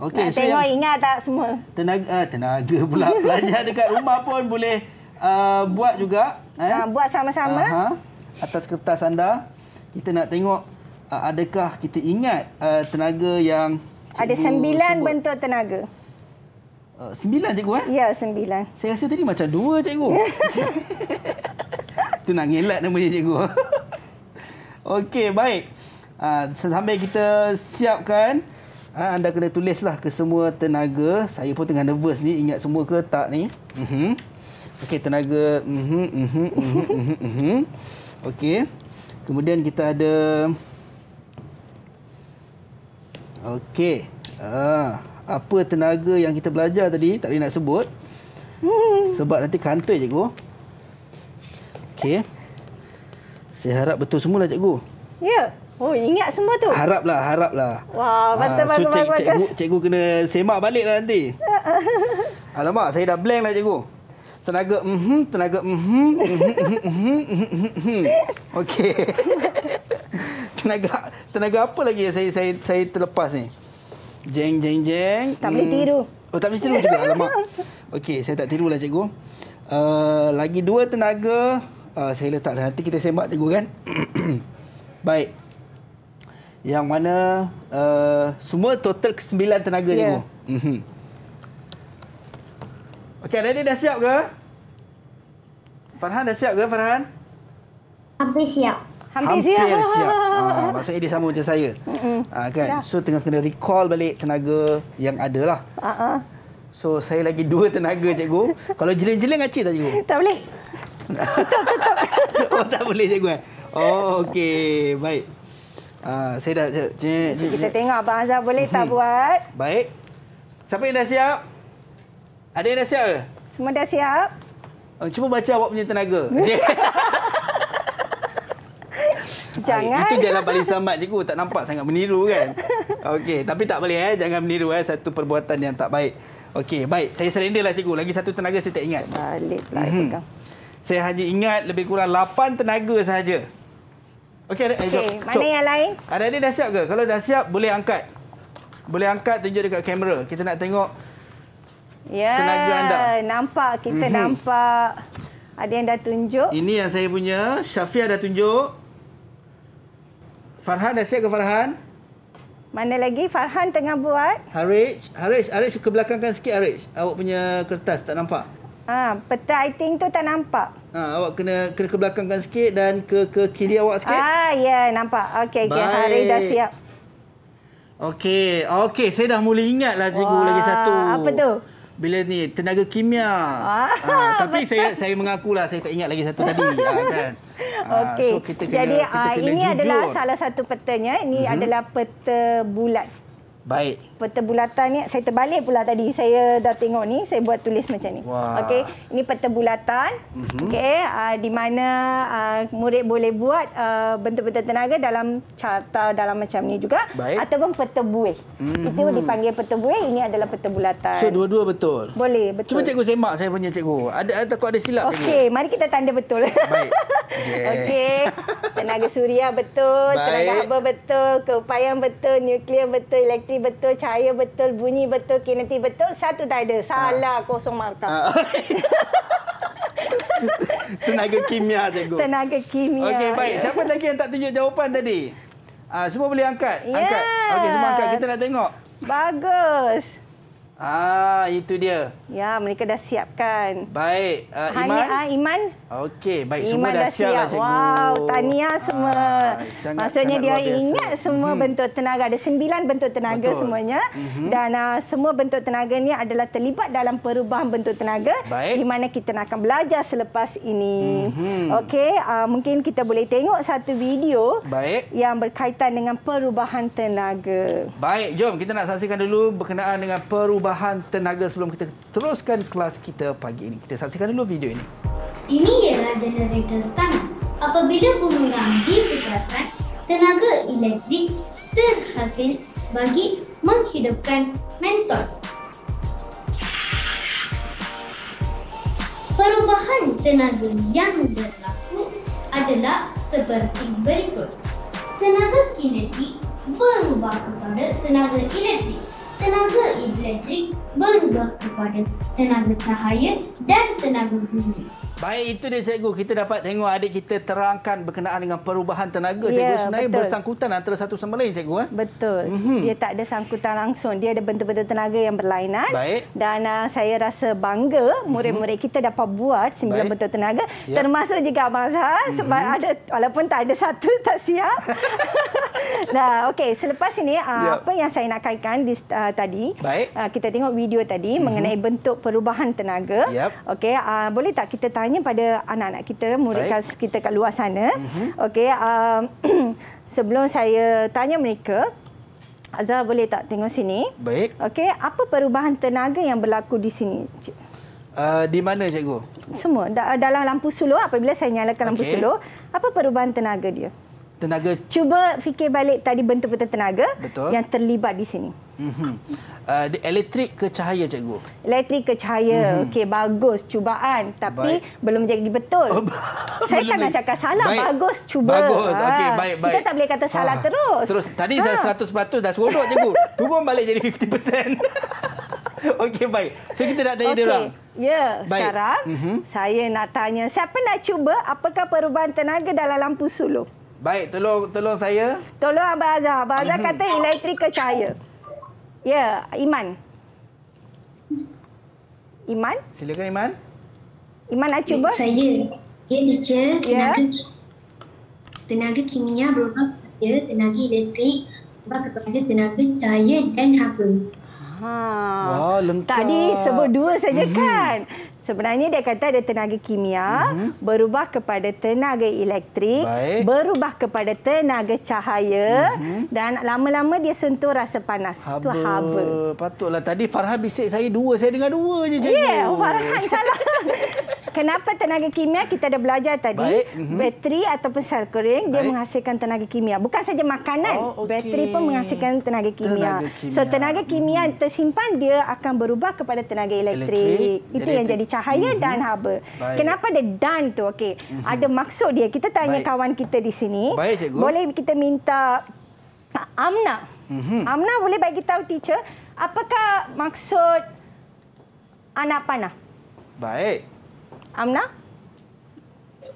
Okay, so tengok yang, ingat tak semua. Tenaga ah, tenaga pula pelajar dekat rumah pun boleh uh, buat juga. Eh? Uh, buat sama-sama. Uh-huh. Atas kertas anda. Kita nak tengok uh, adakah kita ingat uh, tenaga yang Ada sembilan sebut. bentuk tenaga. Uh, sembilan cikgu eh? Ya, sembilan. Saya rasa tadi macam dua cikgu. Itu nak ngelak namanya cikgu. Okey, baik. Uh, sambil kita siapkan... Ha, anda kena tulislah ke semua tenaga. Saya pun tengah nervous ni. Ingat semua ke tak ni? Uh-huh. Okey, tenaga. Uh-huh, uh-huh, uh-huh, uh-huh. Okey. Kemudian kita ada... Okey. Ha, apa tenaga yang kita belajar tadi? Tak boleh nak sebut. Sebab nanti kantoi cikgu. Okey. Saya harap betul semula cikgu. Ya. Yeah. Oh, ingat semua tu? Haraplah, haraplah. Wah, mantap, mantap, mantap. So, cikgu, cikgu kena semak balik lah nanti. Alamak, saya dah blank lah cikgu. Tenaga, mhm, mm tenaga, hmm mm hmm mm mhm, mhm, mhm, mhm. mhm, mhm. tenaga, tenaga apa lagi yang saya, saya, saya terlepas ni? Jeng, jeng, jeng. Tak boleh hmm. tiru. Oh, tak boleh tiru juga, alamak. Okay saya tak tiru lah cikgu. Uh, lagi dua tenaga, uh, saya letak. Lah, nanti kita semak cikgu kan? Baik yang mana uh, semua total ke sembilan tenaga yeah. cikgu. Mhm. Okey, ready dah siap ke? Farhan dah siap ke Farhan? Hampir siap. Hampir, Hampir siap. siap. Ha, maksudnya dia sama macam saya. Ha, kan? So tengah kena recall balik tenaga yang ada lah. Uh-uh. So saya lagi dua tenaga cikgu. Kalau jeling-jeling acik tak cikgu? Tak boleh. Tutup, tutup. Oh tak boleh cikgu eh? Oh okey. Baik. Ah, saya dah je, je, je. Kita tengok Abang Azhar boleh tak hmm. buat? Baik. Siapa yang dah siap? Ada yang dah siap ke? Semua dah siap. Uh, cuba baca awak punya tenaga. Jangan. itu jalan paling selamat cikgu. Tak nampak sangat meniru kan? Okey, tapi tak boleh. Eh. Jangan meniru. Eh. Satu perbuatan yang tak baik. Okey, baik. Saya serendah lah cikgu. Lagi satu tenaga saya tak ingat. Baliklah. Hmm. Saya hanya ingat lebih kurang lapan tenaga sahaja. Okey, ada. Eh, Okey, mana Cuk. yang lain? Ada ni dah siap ke? Kalau dah siap boleh angkat. Boleh angkat tunjuk dekat kamera. Kita nak tengok. Ya. Tenaga Nampak kita mm -hmm. nampak. Ada yang dah tunjuk. Ini yang saya punya. Syafia dah tunjuk. Farhan dah siap ke Farhan? Mana lagi Farhan tengah buat? Harish, Harish, Harish ke belakangkan sikit Harish. Awak punya kertas tak nampak. Ah, peta I think tu tak nampak. Ha, awak kena kena ke belakangkan sikit dan ke ke kiri awak sikit. Ah, ya, yeah, nampak. Okey, okey. Hari dah siap. Okey, okey. Saya dah mula ingatlah cikgu Wah, lagi satu. Apa tu? Bila ni tenaga kimia. Ah, ha, tapi betul. saya saya lah, saya tak ingat lagi satu tadi. ha, kan? Ah, okey. So Jadi kena ini jujur. adalah salah satu petanya. Ini uh-huh. adalah peta bulat. Baik peta bulatan ni saya terbalik pula tadi saya dah tengok ni saya buat tulis macam ni okey ini peta bulatan mm-hmm. okey uh, di mana uh, murid boleh buat uh, bentuk-bentuk tenaga dalam carta dalam macam ni juga Baik. ataupun peta buih mm-hmm. itu dipanggil peta buih ini adalah peta bulatan so dua-dua betul boleh betul cuba cikgu semak saya punya cikgu ada ada kau ada silap okey mari kita tanda betul baik yeah. okey tenaga suria betul baik. tenaga haba betul keupayaan betul nuklear betul elektrik betul saya betul, bunyi betul, kineti betul, satu tak ada. Salah, uh. kosong markah. Uh. Tenaga kimia, cikgu. Tenaga kimia. Okey, baik. Ya. Siapa lagi yang tak tunjuk jawapan tadi? Uh, semua boleh angkat? Yeah. Angkat. Okey, semua angkat. Kita nak tengok. Bagus. Ah, itu dia. Ya, mereka dah siapkan. Baik, uh, Iman. Hanya, uh, Iman. Okey, baik. Iman semua dah, dah siap. Lah, siap. Wow, tania ah, semua. Ah, sangat, Maksudnya sangat dia ingat semua hmm. bentuk tenaga. Ada sembilan bentuk tenaga Betul. semuanya. Mm -hmm. Dan uh, semua bentuk tenaga ni adalah terlibat dalam perubahan bentuk tenaga. Baik. Di mana kita akan belajar selepas ini. Mm -hmm. Okey, uh, mungkin kita boleh tengok satu video baik. yang berkaitan dengan perubahan tenaga. Baik, jom kita nak saksikan dulu berkenaan dengan perubahan perubahan tenaga sebelum kita teruskan kelas kita pagi ini. Kita saksikan dulu video ini. Ini ialah generator tanah. Apabila pengurangan diputarkan, tenaga elektrik terhasil bagi menghidupkan mentor. Perubahan tenaga yang berlaku adalah seperti berikut. Tenaga kinetik berubah kepada tenaga elektrik. Tenaga elektrik berubah kepada tenaga cahaya dan tenaga bunyi. Baik, itu dia cikgu. Kita dapat tengok adik kita terangkan berkenaan dengan perubahan tenaga. Ya, cikgu ya, sebenarnya betul. bersangkutan antara satu sama lain, cikgu. Eh? Betul. Mm -hmm. Dia tak ada sangkutan langsung. Dia ada bentuk-bentuk tenaga yang berlainan. Baik. Dan uh, saya rasa bangga murid-murid mhm. kita dapat buat sembilan bentuk tenaga. Ya. Termasuk juga Abang Zah. Mm -hmm. Sebab mhm. ada, walaupun tak ada satu, tak siap. nah, okey, selepas ini ya. apa yang saya nak kaitkan di uh, tadi? Baik. Uh, kita tengok video tadi uh-huh. mengenai bentuk perubahan tenaga. Yep. Okey, uh, boleh tak kita tanya pada anak-anak kita, murid Baik. kita kat luar sana? Uh-huh. Okey, uh, sebelum saya tanya mereka Azhar boleh tak tengok sini? Baik. Okey, apa perubahan tenaga yang berlaku di sini? Uh, di mana cikgu? Semua. Da- dalam lampu suluh apabila saya nyalakan okay. lampu suluh, apa perubahan tenaga dia? tenaga cuba fikir balik tadi bentuk-bentuk tenaga Betul. yang terlibat di sini mhm. Uh, elektrik ke cahaya cikgu? Elektrik ke cahaya. Mm -hmm. Okey bagus cubaan tapi baik. belum jadi betul. Oh, saya tak nak cakap salah. Baik. Bagus cuba. Bagus. Ah. Okey baik baik. Kita tak boleh kata salah ah. terus. Terus tadi ha. saya 100% dah seronok cikgu. Turun balik jadi 50%. Okey baik. So kita nak tanya okay. dia orang. Ya, baik. sekarang mm -hmm. saya nak tanya siapa nak cuba apakah perubahan tenaga dalam lampu suluh? Baik, tolong tolong saya. Tolong Abang Azhar. Abang Azhar mhm. kata elektrik ke cahaya? Ya, Iman. Iman? Silakan Iman. Iman nak cuba? Eh, saya. Ya, teacher. Ya. Tenaga, ya. tenaga kimia berubah kepada tenaga elektrik, berubah kepada tenaga cahaya dan apa? Ha. Wah, lengkap. Tadi sebut dua saja mm -hmm. kan? Sebenarnya dia kata ada tenaga kimia, mm -hmm. berubah kepada tenaga elektrik, Baik. berubah kepada tenaga cahaya mm -hmm. dan lama-lama dia sentuh rasa panas. Itu haba. Patutlah tadi Farhan bisik saya dua, saya dengar dua je. Ya, yeah, Farhan salah. Kenapa tenaga kimia kita dah belajar tadi? Baik. Mm -hmm. Bateri ataupun sel kering Baik. dia menghasilkan tenaga kimia. Bukan saja makanan, oh, okay. bateri pun menghasilkan tenaga kimia. tenaga kimia. So tenaga kimia mm -hmm. tersimpan dia akan berubah kepada tenaga elektrik. elektrik. Itu jadi yang jadi cahaya cahaya mm-hmm. dan haba. Baik. Kenapa ada dan tu? Okey. Mm-hmm. Ada maksud dia. Kita tanya Baik. kawan kita di sini. Baik, cikgu. Boleh kita minta ah, Amna. Mm-hmm. Amna boleh bagi tahu teacher apakah maksud anak panah? Baik. Amna?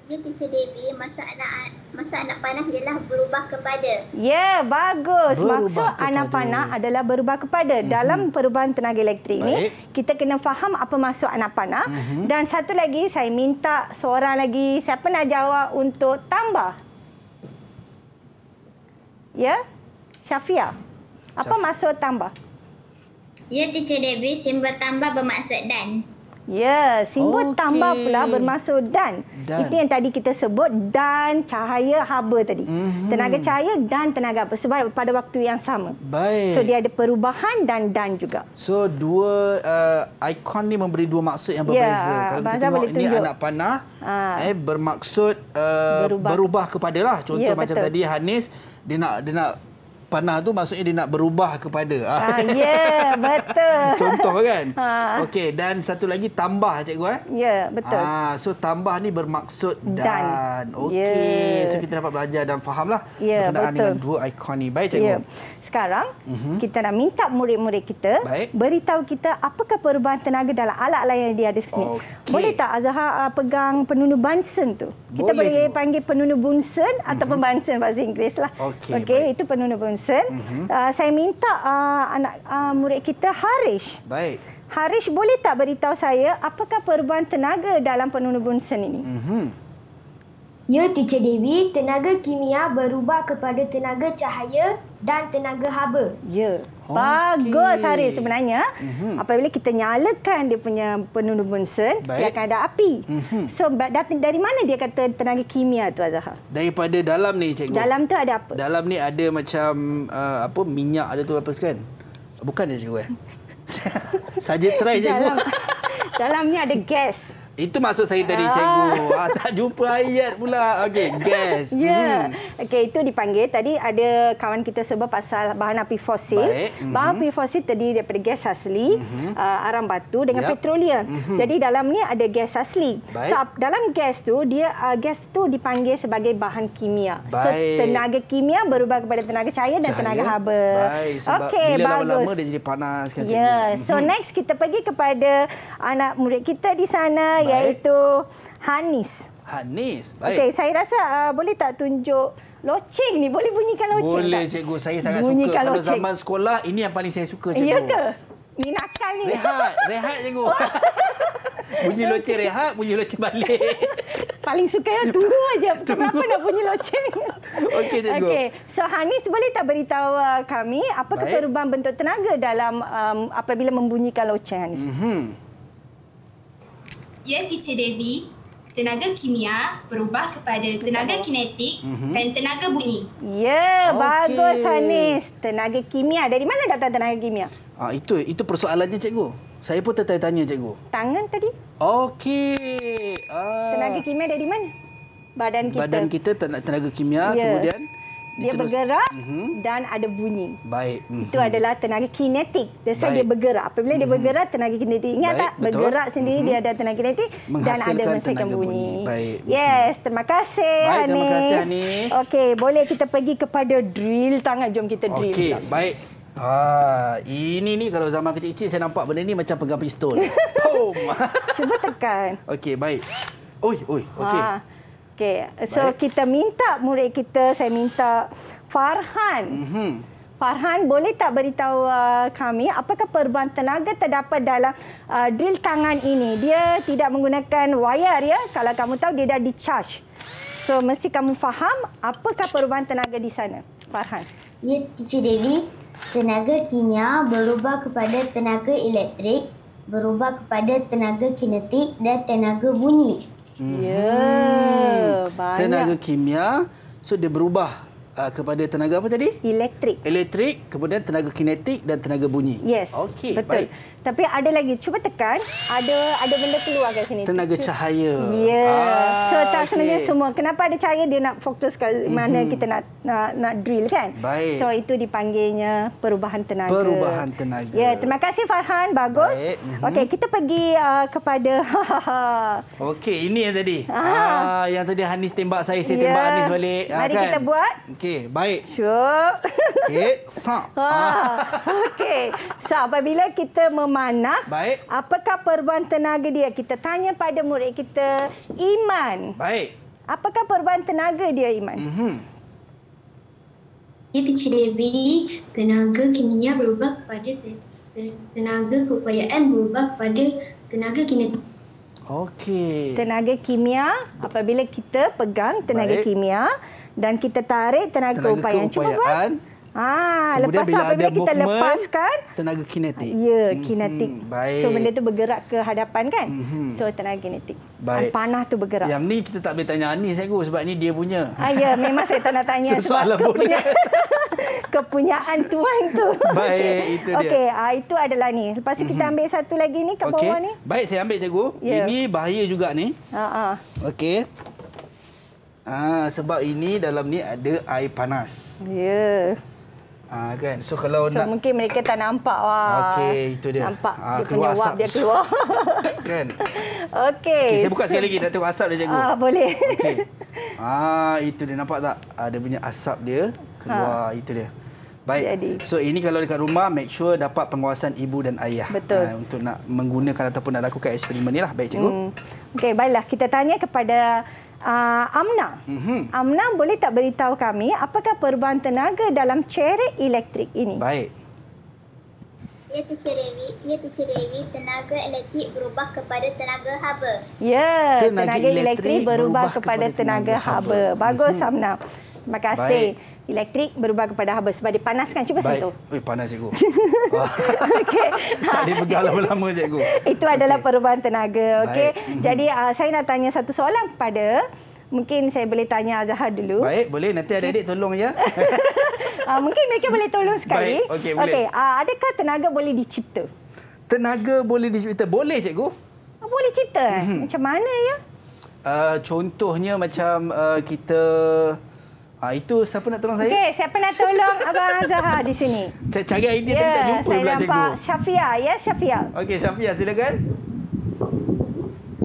Dia teacher Debbie, masa anak masa anak panah ialah berubah kepada. Ya, yeah, bagus. Berubah Maksud kepada. anak panah adalah berubah kepada. Mm -hmm. Dalam perubahan tenaga elektrik ini, kita kena faham apa maksud anak panah. Mm -hmm. Dan satu lagi, saya minta seorang lagi, siapa nak jawab untuk tambah? Ya, yeah? Syafia. Apa Syafia. maksud tambah? Ya, teacher Debbie, simbol tambah bermaksud dan. Ya, simbol okay. tambah pula bermaksud dan. dan. Itu yang tadi kita sebut dan cahaya haba tadi. Mm -hmm. Tenaga cahaya dan tenaga apa? Sebab pada waktu yang sama. Baik. So dia ada perubahan dan dan juga. So dua uh, ikon ni memberi dua maksud yang ya, berbeza. Ya, Kalau kita tengok ini anak panah ha. eh bermaksud uh, berubah, berubah kepada lah. Contoh ya, macam betul. tadi Hanis dia nak dia nak panah tu maksudnya dia nak berubah kepada. Ah, ah ya, yeah, betul. Contoh kan? Ha. Okey, dan satu lagi tambah cikgu eh. Ya, yeah, betul. Ah, so tambah ni bermaksud dan. Okey, yeah. so kita dapat belajar dan fahamlah yeah, berkenaan betul. dengan dua ikon ni. Baik cikgu. Yeah. Sekarang uh mhm. -huh. kita nak minta murid-murid kita Baik. beritahu kita apakah perubahan tenaga dalam alat lain yang dia ada di sini. Okay. Boleh tak Azhar uh, pegang penunu Bunsen tu? Kita boleh, boleh panggil penunu Bunsen uh -huh. ataupun mhm. Bunsen bahasa Inggeris lah. Okey, okay, itu penunu Bunsen cancel. Mm-hmm. Uh, ah, saya minta uh, anak uh, murid kita Harish. Baik. Harish boleh tak beritahu saya apakah perubahan tenaga dalam penunubun seni ini? Mm-hmm. Ya, Teacher Dewi, tenaga kimia berubah kepada tenaga cahaya dan tenaga haba. Ya. Bagus okay. Haris sebenarnya. Mm -hmm. Apabila kita nyalakan dia punya penunduk Bunsen, Baik. dia akan ada api. Mm -hmm. So dari mana dia kata tenaga kimia tu Azhar? Daripada dalam ni cikgu. Dalam tu ada apa? Dalam ni ada macam uh, apa minyak ada tu apa sekan? Bukan dia cikgu eh. Saja try cikgu. Dalam, dalam ni ada gas. Itu maksud saya tadi, ah. cikgu. Ah, tak jumpa ayat pula. Okey, gas. Ya. Yeah. Hmm. Okey, itu dipanggil. Tadi ada kawan kita sebab pasal bahan api fosil. Mm -hmm. Bahan api fosil terdiri daripada gas asli, mm -hmm. uh, arang batu dengan yep. petroleum. Mm -hmm. Jadi dalam ni ada gas asli. Baik. So, dalam gas tu dia uh, gas tu dipanggil sebagai bahan kimia. Baik. So, tenaga kimia berubah kepada tenaga cahaya dan tenaga haba. Baik. Sebab okay, bila lama-lama dia jadi panas. Kan, ya. Yeah. So, hmm. next kita pergi kepada anak murid kita di sana Baik. iaitu Hanis. Hanis. Baik. Okey, saya rasa uh, boleh tak tunjuk loceng ni? Boleh bunyikan loceng boleh, tak? Boleh, cikgu. Saya sangat bunyikan suka. Loceng. Kalau zaman sekolah, ini yang paling saya suka, ya cikgu. Ya ke? Ini nakal ni. Rehat, rehat, cikgu. bunyi loceng rehat, bunyi loceng balik. Paling suka ya tunggu aja. Kenapa nak bunyi loceng? Okey, cikgu. Okey. So Hanis boleh tak beritahu uh, kami apa perubahan bentuk tenaga dalam um, apabila membunyikan loceng Hanis? Mm -hmm. Ya, teacher Devi, tenaga kimia berubah kepada tenaga kinetik mm-hmm. dan tenaga bunyi. Ya, okay. bagus Hanis. Tenaga kimia. Dari mana datang tenaga kimia? Ah, itu itu persoalannya cikgu. Saya pun tertanya-tanya cikgu. Tangan tadi? Okey. Ah. Tenaga kimia dari mana? Badan kita. Badan kita tenaga kimia yeah. kemudian dia terus, bergerak uh mhm. -huh. dan ada bunyi. Baik. Uh mhm. -huh. Itu adalah tenaga kinetik. Jadi dia bergerak. Apabila uh -huh. dia mhm. bergerak tenaga kinetik. Ingat Baik, tak? Betul. Bergerak sendiri uh -huh. dia ada tenaga kinetik dan ada menghasilkan bunyi. bunyi. Baik. Yes, terima kasih Baik, Anis. Terima kasih Anis. Okey, boleh kita pergi kepada drill tangan. Jom kita drill. Okey. Baik. Ha, ini ni kalau zaman kecil-kecil saya nampak benda ni macam pegang pistol. Boom. Cuba tekan. Okey, baik. Oi, oi, okey. Ah. Okey. So Baik. kita minta murid kita, saya minta Farhan. Mm-hmm. Farhan, boleh tak beritahu uh, kami apakah perubahan tenaga terdapat dalam uh, drill tangan ini? Dia tidak menggunakan wire ya. Kalau kamu tahu dia dah di charge. So mesti kamu faham apakah perubahan tenaga di sana. Farhan. Ya, Teacher Dewi. Tenaga kimia berubah kepada tenaga elektrik, berubah kepada tenaga kinetik dan tenaga bunyi hmm Ya, banyak. Tenaga kimia. So, dia berubah uh, kepada tenaga apa tadi? Elektrik. Elektrik, kemudian tenaga kinetik dan tenaga bunyi. Yes, okay, betul. Baik. Tapi ada lagi. Cuba tekan. Ada ada benda keluar kat sini. Tenaga cahaya. Ya. Yeah. Ah, so, tak okay. sebenarnya semua. Kenapa ada cahaya, dia nak fokus ke mhm. mana hmm. kita nak, nak nak drill kan? Baik. So, itu dipanggilnya perubahan tenaga. Perubahan tenaga. Ya. Yeah. Terima kasih, Farhan. Bagus. Baik. Mhm. Okey, kita pergi uh, kepada... Okey, ini yang tadi. Ah, yang tadi Hanis tembak saya. Saya yeah. tembak Hanis balik. Ah, Mari kan? kita buat. Okey, baik. Sure. Okey, sa ah. ah. Okey. So, apabila kita mem mana? Baik. Apakah perubahan tenaga dia? Kita tanya pada murid kita, Iman. Baik. Apakah perubahan tenaga dia, Iman? Mm -hmm. Ya, Teacher Devi, tenaga kimia berubah kepada tenaga keupayaan berubah kepada tenaga kinetik. Okey. Tenaga kimia apabila kita pegang tenaga Baik. kimia dan kita tarik tenaga, tenaga keupayaan. keupayaan. Cuba buat. Ah, Kemudian lepas bila apabila kita lepaskan tenaga kinetik. Ya, mm-hmm. kinetik. Baik. So benda tu bergerak ke hadapan kan? hmm So tenaga kinetik. Baik. Panah tu bergerak. Yang ni kita tak boleh tanya Ani saya sebab ni dia punya. Ah, ya, memang saya tak nak tanya so, sebab punya. kepunyaan tuan tu. Baik, itu dia. Okey, ah, itu adalah ni. Lepas tu kita mm-hmm. ambil satu lagi ni kat okay. bawah ni. Baik, saya ambil cikgu. Yeah. Ini bahaya juga ni. Ha ah. Uh-uh. Okey. Ah, sebab ini dalam ni ada air panas. Ya. Yeah. Ha, kan? So kalau so, nak... mungkin mereka tak nampak. Wah. Okey, itu dia. Nampak. Ha, dia keluar asap. Dia keluar. kan? Okey. Okay, saya buka so... sekali lagi. Nak tengok asap dia, cikgu. Ah, boleh. Okay. Ah, ha, itu dia. Nampak tak? Ada ah, punya asap dia. Keluar. Ha. Itu dia. Baik. Jadi. So ini kalau dekat rumah, make sure dapat penguasaan ibu dan ayah. Betul. Ha, untuk nak menggunakan ataupun nak lakukan eksperimen ni lah. Baik, cikgu. Hmm. Okey, baiklah. Kita tanya kepada uh, Amna. Mm-hmm. Amna boleh tak beritahu kami apakah perubahan tenaga dalam ceret elektrik ini? Baik. Ia tercerewi, ia tercerewi tenaga elektrik berubah kepada tenaga haba. Ya, tenaga, tenaga elektrik, elektrik berubah, berubah kepada, kepada tenaga, tenaga haba. haba. Bagus mm-hmm. Amna. Terima kasih. Baik elektrik berubah kepada haba sebab dia panaskan. Cuba sentuh. Baik. Eh, panas, cikgu. Okey. Tak dipegang lama-lama, cikgu. Itu adalah perubahan tenaga. Okey. Mhm. Jadi, uh, saya nak tanya satu soalan kepada... Mungkin saya boleh tanya Azhar dulu. Baik, boleh. Nanti ada adik tolong ya. uh, mungkin mereka boleh tolong sekali. Okey, boleh. Okay. Uh, ah, adakah tenaga boleh dicipta? Tenaga boleh dicipta? Boleh, cikgu. Boleh cipta? Mm -hmm. Macam mana ya? Uh, contohnya macam uh, kita... Ah itu siapa nak tolong saya? Okey, siapa nak tolong Abang Azhar di sini? Cari idea yeah, tak ya, jumpa pula cikgu. Saya nampak Shafia ya yeah, Syafia. Okey, Syafia silakan.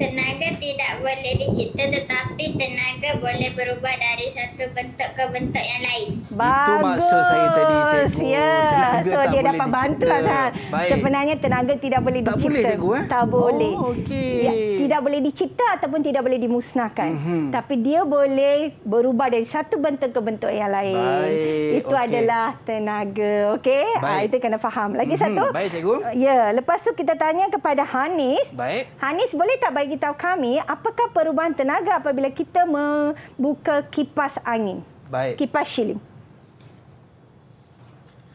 Tenaga tidak boleh dicipta tetapi tenaga boleh berubah dari satu bentuk ke bentuk yang lain. Bagus. Itu maksud saya tadi cikgu. Ya. Tenaga so, tak dia boleh dapat bantu kan. Sebenarnya tenaga tidak boleh tak dicipta. Boleh, cikgu, eh? Tak boleh cikgu. Oh, okay. Tak ya, boleh. Tidak boleh dicipta ataupun tidak boleh dimusnahkan. Mm -hmm. Tapi dia boleh berubah dari satu bentuk ke bentuk yang lain. Baik. Itu okay. adalah tenaga. Okey. Ha, itu kena faham. Lagi mm -hmm. satu. Baik cikgu. Ya, lepas tu kita tanya kepada Hanis. Baik. Hanis boleh tak bagi bagi tahu kami apakah perubahan tenaga apabila kita membuka kipas angin. Baik. Kipas shilling.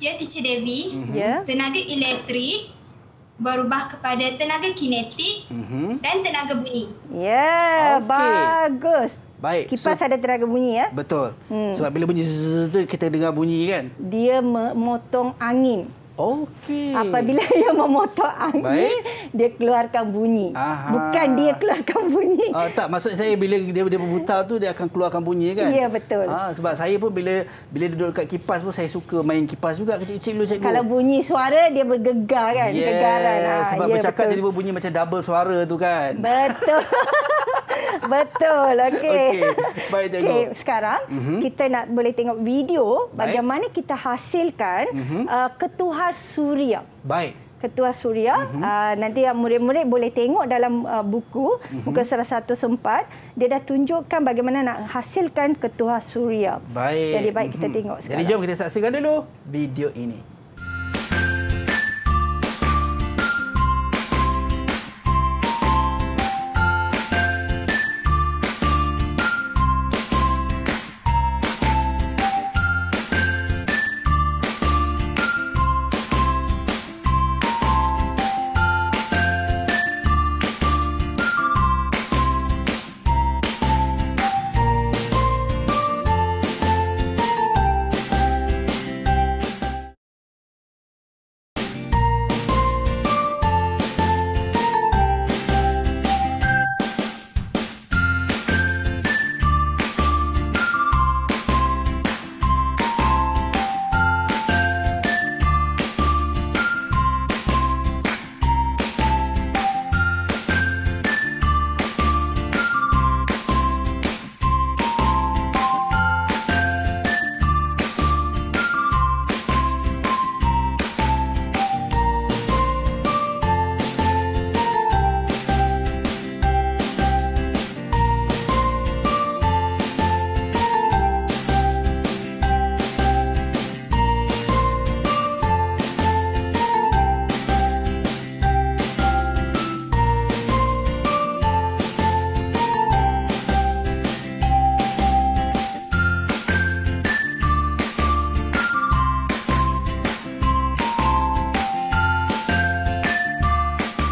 Ya, Teacher Devi. Mm-hmm. Yeah. Ya. Tenaga elektrik berubah kepada tenaga kinetik mm-hmm. dan tenaga bunyi. Ya, okay. bagus. Baik. Kipas so, ada tenaga bunyi ya? Betul. Hmm. Sebab bila bunyi zzz tu kita dengar bunyi kan? Dia memotong angin. Okey. Apabila ia memotong angin, Baik. dia keluarkan bunyi. Aha. Bukan dia keluarkan bunyi. Uh, tak, maksud saya bila dia, dia berputar tu dia akan keluarkan bunyi kan? Ya, betul. Uh, sebab saya pun bila bila duduk dekat kipas pun saya suka main kipas juga kecil-kecil dulu cikgu. Kalau bunyi suara dia bergegar kan? Yeah. Gegaran. Ha. Ah, sebab ya, bercakap betul. tiba-tiba bunyi macam double suara tu kan? Betul. Betul. Okey. Okey. Baik cikgu. Okay, sekarang uh mhm. -huh. kita nak boleh tengok video Baik. bagaimana kita hasilkan uh mhm. -huh. uh, ketuhar suria. Baik. Ketua Suria, uh mhm. -huh. uh, nanti murid-murid boleh tengok dalam uh, buku, uh -huh. buku salah satu sempat. Dia dah tunjukkan bagaimana nak hasilkan Ketua Suria. Baik. Jadi baik kita tengok uh -huh. sekarang. Jadi jom kita saksikan dulu video ini.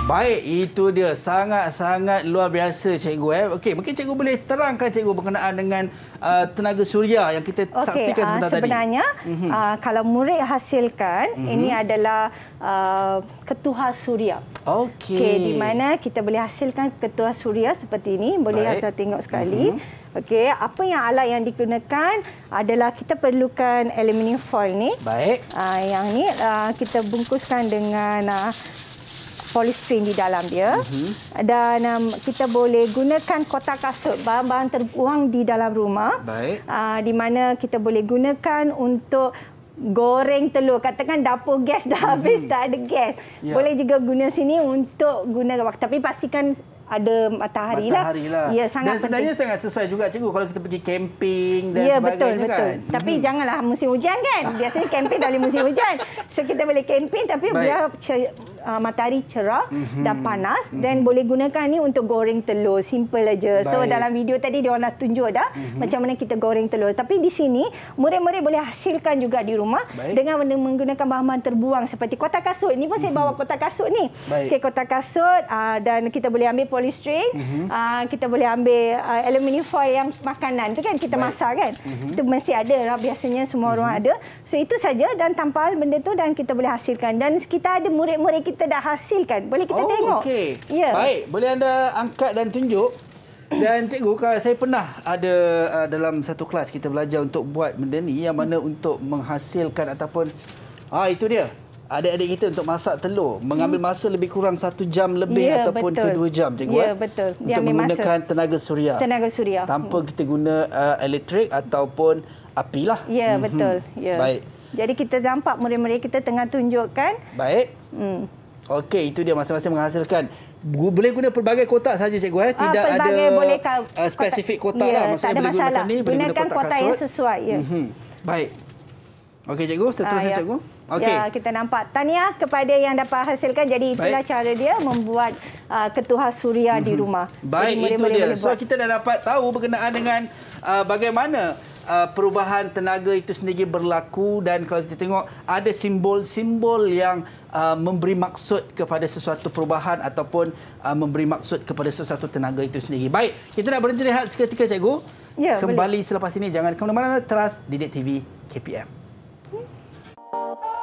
Baik, itu dia sangat-sangat luar biasa cikgu eh. Okey, mungkin cikgu boleh terangkan cikgu berkenaan dengan uh, tenaga suria yang kita okay, saksikan ah, sebentar sebenarnya, tadi. sebenarnya uh, kalau murid hasilkan uh mhm. -huh. ini adalah uh, ah, ketua suria. Okey. Okay, di mana kita boleh hasilkan ketua suria seperti ini? Boleh saya tengok sekali. Uh mhm. -huh. Okey, apa yang alat yang digunakan adalah kita perlukan aluminium foil ni. Baik. Uh, yang ni uh, kita bungkuskan dengan uh, polystyrene di dalam dia. Uh mhm. -huh. Dan um, kita boleh gunakan kotak kasut bahan-bahan terbuang di dalam rumah. Baik. Uh, di mana kita boleh gunakan untuk goreng telur. Katakan dapur gas dah mhm. habis, mm -hmm. tak ada gas. Yeah. Boleh juga guna sini untuk guna waktu. Tapi pastikan ada matahari, matahari lah. lah. Ya, sangat dan sebenarnya sangat sesuai juga cikgu kalau kita pergi camping dan ya, sebagainya betul, betul. kan. Tapi hmm. janganlah musim hujan kan. Biasanya camping dah boleh musim hujan. So kita boleh camping tapi biar cer uh, matahari cerah hmm. dan panas. Hmm. Dan boleh gunakan ni untuk goreng telur. Simple aja. So dalam video tadi dia orang dah tunjuk dah hmm. macam mana kita goreng telur. Tapi di sini murid-murid boleh hasilkan juga di rumah Baik. dengan menggunakan bahan-bahan terbuang seperti kotak kasut. Ini pun hmm. saya mhm. bawa kotak kasut ni. Okay, kotak kasut uh, dan kita boleh ambil polystyrene, mm-hmm. uh, ah, kita boleh ambil uh, aluminium foil yang makanan tu kan kita masak kan. Mm-hmm. Itu mesti ada lah biasanya semua mm-hmm. orang mhm. ada. So itu saja dan tampal benda tu dan kita boleh hasilkan dan kita ada murid-murid kita dah hasilkan. Boleh kita oh, tengok? Okey. Yeah. Baik, boleh anda angkat dan tunjuk. Dan cikgu, saya pernah ada uh, dalam satu kelas kita belajar untuk buat benda ni yang mana untuk menghasilkan ataupun ah itu dia adik-adik kita untuk masak telur mengambil hmm. masa lebih kurang satu jam lebih ya, ataupun betul. kedua jam cikgu ya, eh? betul. untuk menggunakan masa. tenaga suria tenaga suria tanpa hmm. kita guna uh, elektrik ataupun api lah ya hmm. betul ya. baik jadi kita nampak murid-murid kita tengah tunjukkan. Baik. Hmm. Okey, itu dia masing-masing menghasilkan. Boleh guna pelbagai kotak saja cikgu eh. Ah, Tidak ah, ada boleh kau, uh, kotak. spesifik kotak ya, lah. Maksudnya boleh guna macam ni, boleh guna kotak, kotak Gunakan kotak yang sesuai. Ya. Mm -hmm. Baik. Okey cikgu, seterusnya ah, ya. cikgu. Okay. Ya, kita nampak. Tahniah kepada yang dapat hasilkan. Jadi itulah Baik. cara dia membuat uh, ketua suria di mhm. rumah. Baik, Jadi, itu dia. So, kita dah dapat tahu berkenaan dengan uh, bagaimana uh, perubahan tenaga itu sendiri berlaku. Dan kalau kita tengok, ada simbol-simbol yang uh, memberi maksud kepada sesuatu perubahan ataupun uh, memberi maksud kepada sesuatu tenaga itu sendiri. Baik, kita nak berhenti rehat seketika, Cikgu. Ya, Kembali boleh. selepas ini. Jangan ke mana-mana. Teras Didik TV KPM. Thank hmm.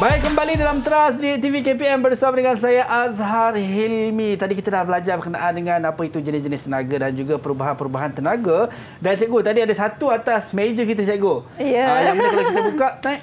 Baik, kembali dalam teras di TV KPM bersama dengan saya Azhar Hilmi. Tadi kita dah belajar berkenaan dengan apa itu jenis-jenis tenaga dan juga perubahan-perubahan tenaga. Dan cikgu, tadi ada satu atas meja kita cikgu. Ya. Yeah. Uh, yang mana kalau kita buka, tak?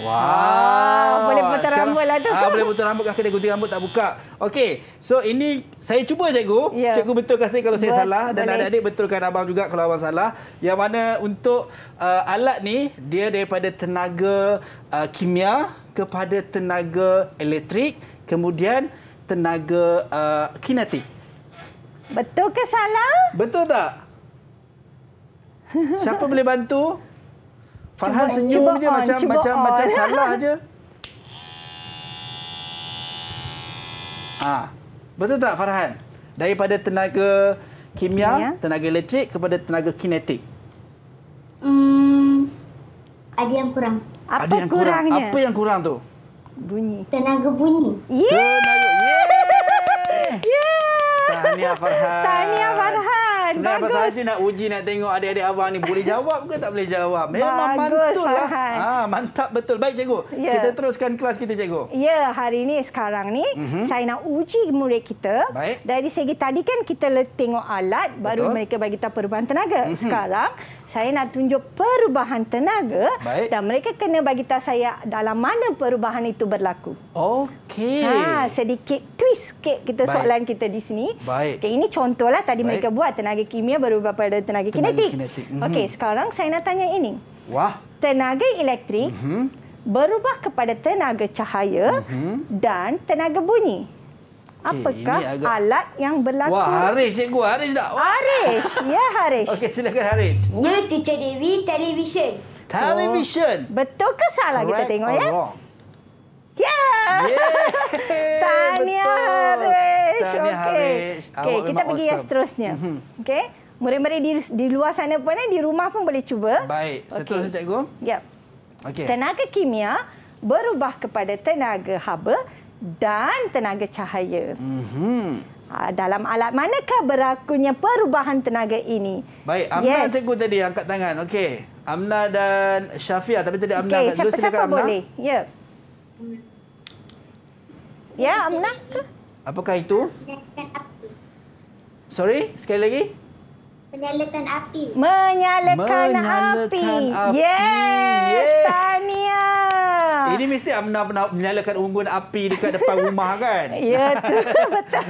Wow. wow. boleh putar rambut lah tu. Uh, boleh putar rambut kah? Kena gunting rambut tak buka. Okey, so ini saya cuba cikgu. Yeah. Cikgu betulkan saya kalau saya salah. Dan adik-adik betulkan abang juga kalau abang salah. Yang mana untuk uh, alat ni, dia daripada tenaga uh, kimia kepada tenaga elektrik kemudian tenaga uh, kinetik. Betul ke salah? Betul tak? Siapa boleh bantu? Farhan cuba, senyum cuba je on, macam macam on. macam salah aje. Ah. Ha. Betul tak Farhan? Daripada tenaga kimia, kimia, tenaga elektrik kepada tenaga kinetik. Hmm ada yang kurang. Apa ada yang kurangnya? Apa yang kurang tu? Bunyi. Tenaga bunyi. Yeah. Tenaga. Yeah. Tahniah Farhan. Tahniah Farhan. Senang Bagus. pasal saja nak uji, nak tengok adik-adik abang ni boleh jawab ke tak boleh jawab. Memang mantul lah. Ha, mantap betul. Baik cikgu, ya. kita teruskan kelas kita cikgu. Ya, hari ini sekarang ni uh mhm. -huh. saya nak uji murid kita. Baik. Dari segi tadi kan kita tengok alat, baru betul. mereka bagi kita perubahan tenaga. Uh mhm. -huh. Sekarang saya nak tunjuk perubahan tenaga Baik. dan mereka kena bagi tahu saya dalam mana perubahan itu berlaku. Okey. Ha, sedikit twist sikit kita Baik. soalan kita di sini. Baik. Okay, ini contohlah tadi Baik. mereka buat tenaga kimia berubah pada tenaga, tenaga kinetik. kinetik. Mm -hmm. Okey, mhm. sekarang saya nak tanya ini. Wah. Tenaga elektrik mm -hmm. berubah kepada tenaga cahaya mm -hmm. dan tenaga bunyi. Apakah okay, agak... alat yang berlaku? Wah, Haris cikgu. Haris tak? Wah. Haris. Ya, Haris. Okey, silakan Haris. Ya, Teacher Dewi, television. Television. So, oh. betul ke salah Correct kita tengok ya? Ya. Yeah. Tahniah betul. Haris. Tahniah okay. Haris. Okay, kita awesome. pergi yang seterusnya. Mhm. Okey. Murid-murid di, di luar sana pun, eh, di rumah pun boleh cuba. Baik. Seterusnya, cikgu. Ya. Yep. Okey. Tenaga kimia berubah kepada tenaga haba dan tenaga cahaya. Mm-hmm. Dalam alat manakah berakunya perubahan tenaga ini? Baik, Amna yes. cikgu tadi angkat tangan. Okey. Amna dan Syafia tapi tadi Amna okay. angkat dulu silakan Amna. Boleh. Ya. Ya, Amna. Apakah itu? Sorry, sekali lagi. Menyalakan api. Menyalakan, menyalakan api. api. Yes, yes. Tania. Ini mesti Amna pernah menyalakan unggun api dekat depan rumah kan? ya, betul.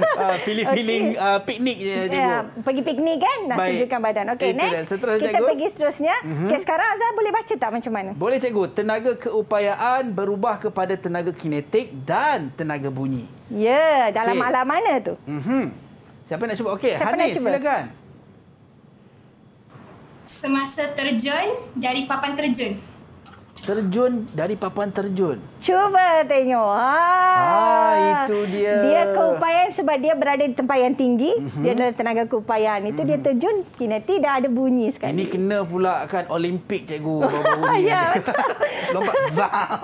pilih pilih okay. uh, piknik je, ya, cikgu. Ya, pergi piknik kan? Nak Baik. sejukkan badan. Okey, next. Dah. Kita cikgu. pergi seterusnya. Uh mhm. -huh. okay, sekarang Azhar boleh baca tak macam mana? Boleh, cikgu. Tenaga keupayaan berubah kepada tenaga kinetik dan tenaga bunyi. Ya, dalam okay. alam mana tu? Uh mhm. -huh. Siapa nak cuba? Okey, Hanis, silakan. Siapa Silakan semasa terjun dari papan terjun. Terjun dari papan terjun. Cuba tengok. Ha. Ha, itu dia. Dia keupayaan sebab dia berada di tempat yang tinggi. Mm -hmm. Dia adalah tenaga keupayaan. Itu mm -hmm. dia mhm. terjun. Kineti tidak ada bunyi sekarang. Ini kena pula kan Olimpik cikgu. ya. Lompat zah.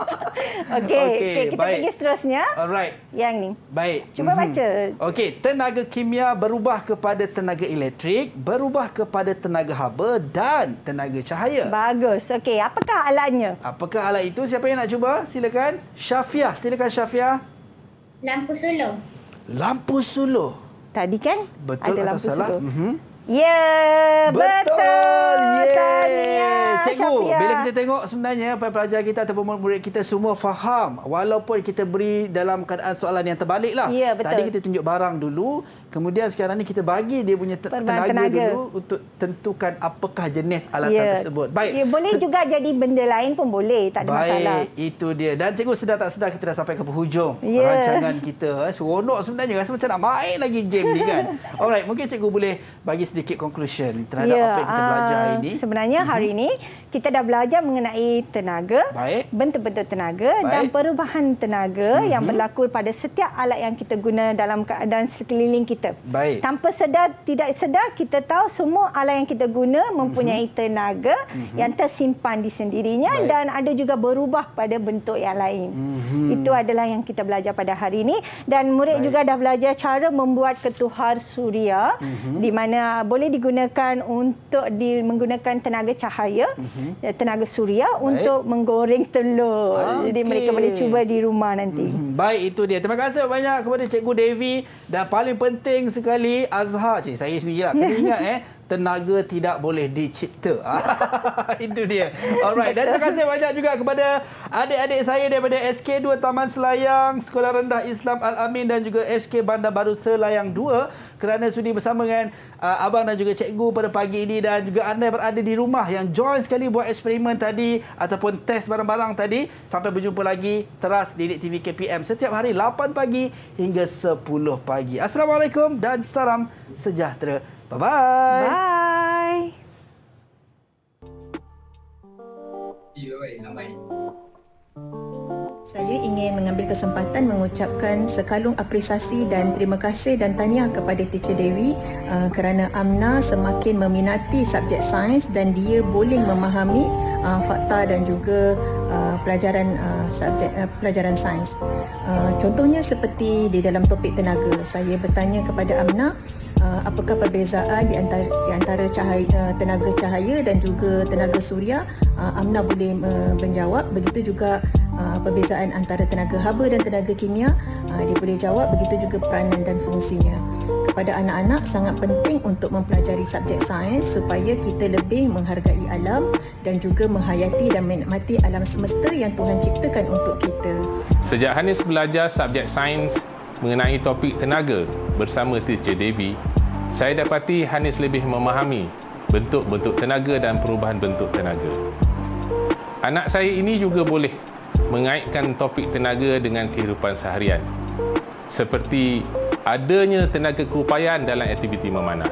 Okey. Okay, okay, kita baik. pergi seterusnya. Alright. Yang ni. Baik. Cuba mm -hmm. baca. Okey. Tenaga kimia berubah kepada tenaga elektrik. Berubah kepada tenaga haba dan tenaga cahaya. Bagus. Okey. Apakah alatnya? Apakah alat itu? Siapa yang nak cuba? Silakan. Syafiah. Silakan Syafiah. Lampu suluh. Lampu suluh. Tadi kan? Betul ada atau lampu salah? Mm-hmm. Ya, betul. betul. Cikgu, Syafia. bila kita tengok sebenarnya apa pelajar kita ataupun murid kita semua faham walaupun kita beri dalam keadaan soalan yang terbalik. Lah. Ya, betul. Tadi kita tunjuk barang dulu, kemudian sekarang ni kita bagi dia punya tenaga, tenaga dulu untuk tentukan apakah jenis alatan ya. tersebut. Baik. Ya, boleh Se juga jadi benda lain pun boleh, tak ada Baik, masalah. Baik, itu dia. Dan cikgu sedar tak sedar kita dah sampai ke penghujung ya. rancangan kita. Eh, seronok sebenarnya, rasa macam nak main lagi game ni kan. Alright, mungkin cikgu boleh bagi sedikit sedikit conclusion terhadap yeah, apa yang kita uh, belajar ah, ini. Sebenarnya mm -hmm. hari mhm. ini kita dah belajar mengenai tenaga, bentuk-bentuk tenaga Baik. dan perubahan tenaga mm -hmm. yang berlaku pada setiap alat yang kita guna dalam keadaan sekeliling kita. Baik. Tanpa sedar, tidak sedar, kita tahu semua alat yang kita guna mempunyai mhm. tenaga mm -hmm. yang tersimpan di sendirinya Baik. dan ada juga berubah pada bentuk yang lain. Mm -hmm. Itu adalah yang kita belajar pada hari ini. Dan murid Baik. juga dah belajar cara membuat ketuhar suria mm -hmm. di mana boleh digunakan untuk di, menggunakan tenaga cahaya. Mm -hmm. -hmm. tenaga suria Baik. untuk menggoreng telur. Okay. Ah, Jadi mereka boleh cuba di rumah nanti. Mm -hmm. Baik, itu dia. Terima kasih banyak kepada Cikgu Devi. Dan paling penting sekali, Azhar. Cik, saya sendiri lah. Kena ingat eh tenaga tidak boleh dicipta. Ah, itu dia. Alright. Dan terima kasih banyak juga kepada adik-adik saya daripada SK2 Taman Selayang, Sekolah Rendah Islam Al-Amin dan juga SK Bandar Baru Selayang 2 kerana sudi bersama dengan uh, abang dan juga cikgu pada pagi ini dan juga anda yang berada di rumah yang join sekali buat eksperimen tadi ataupun test barang-barang tadi. Sampai berjumpa lagi teras Didik TV KPM setiap hari 8 pagi hingga 10 pagi. Assalamualaikum dan salam sejahtera. Bye bye. Bye. Saya ingin mengambil kesempatan mengucapkan sekalung apresiasi dan terima kasih dan tanya kepada Teacher Dewi eh, kerana Amna semakin meminati subjek sains dan dia boleh memahami eh, fakta dan juga Uh, pelajaran uh, subjek uh, pelajaran sains. Uh, contohnya seperti di dalam topik tenaga, saya bertanya kepada Amna uh, apakah perbezaan di antara di antara cahaya uh, tenaga cahaya dan juga tenaga suria. Uh, Amna boleh uh, menjawab begitu juga aa, ah, perbezaan antara tenaga haba dan tenaga kimia aa, ah, dia boleh jawab begitu juga peranan dan fungsinya kepada anak-anak sangat penting untuk mempelajari subjek sains supaya kita lebih menghargai alam dan juga menghayati dan menikmati alam semesta yang Tuhan ciptakan untuk kita sejak Hanis belajar subjek sains mengenai topik tenaga bersama Teacher Devi saya dapati Hanis lebih memahami bentuk-bentuk tenaga dan perubahan bentuk tenaga. Anak saya ini juga boleh mengaitkan topik tenaga dengan kehidupan seharian. Seperti adanya tenaga keupayaan dalam aktiviti memanah,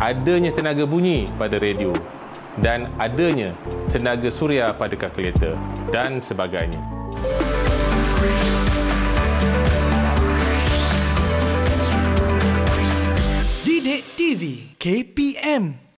adanya tenaga bunyi pada radio dan adanya tenaga suria pada kalkulator dan sebagainya. TV KPM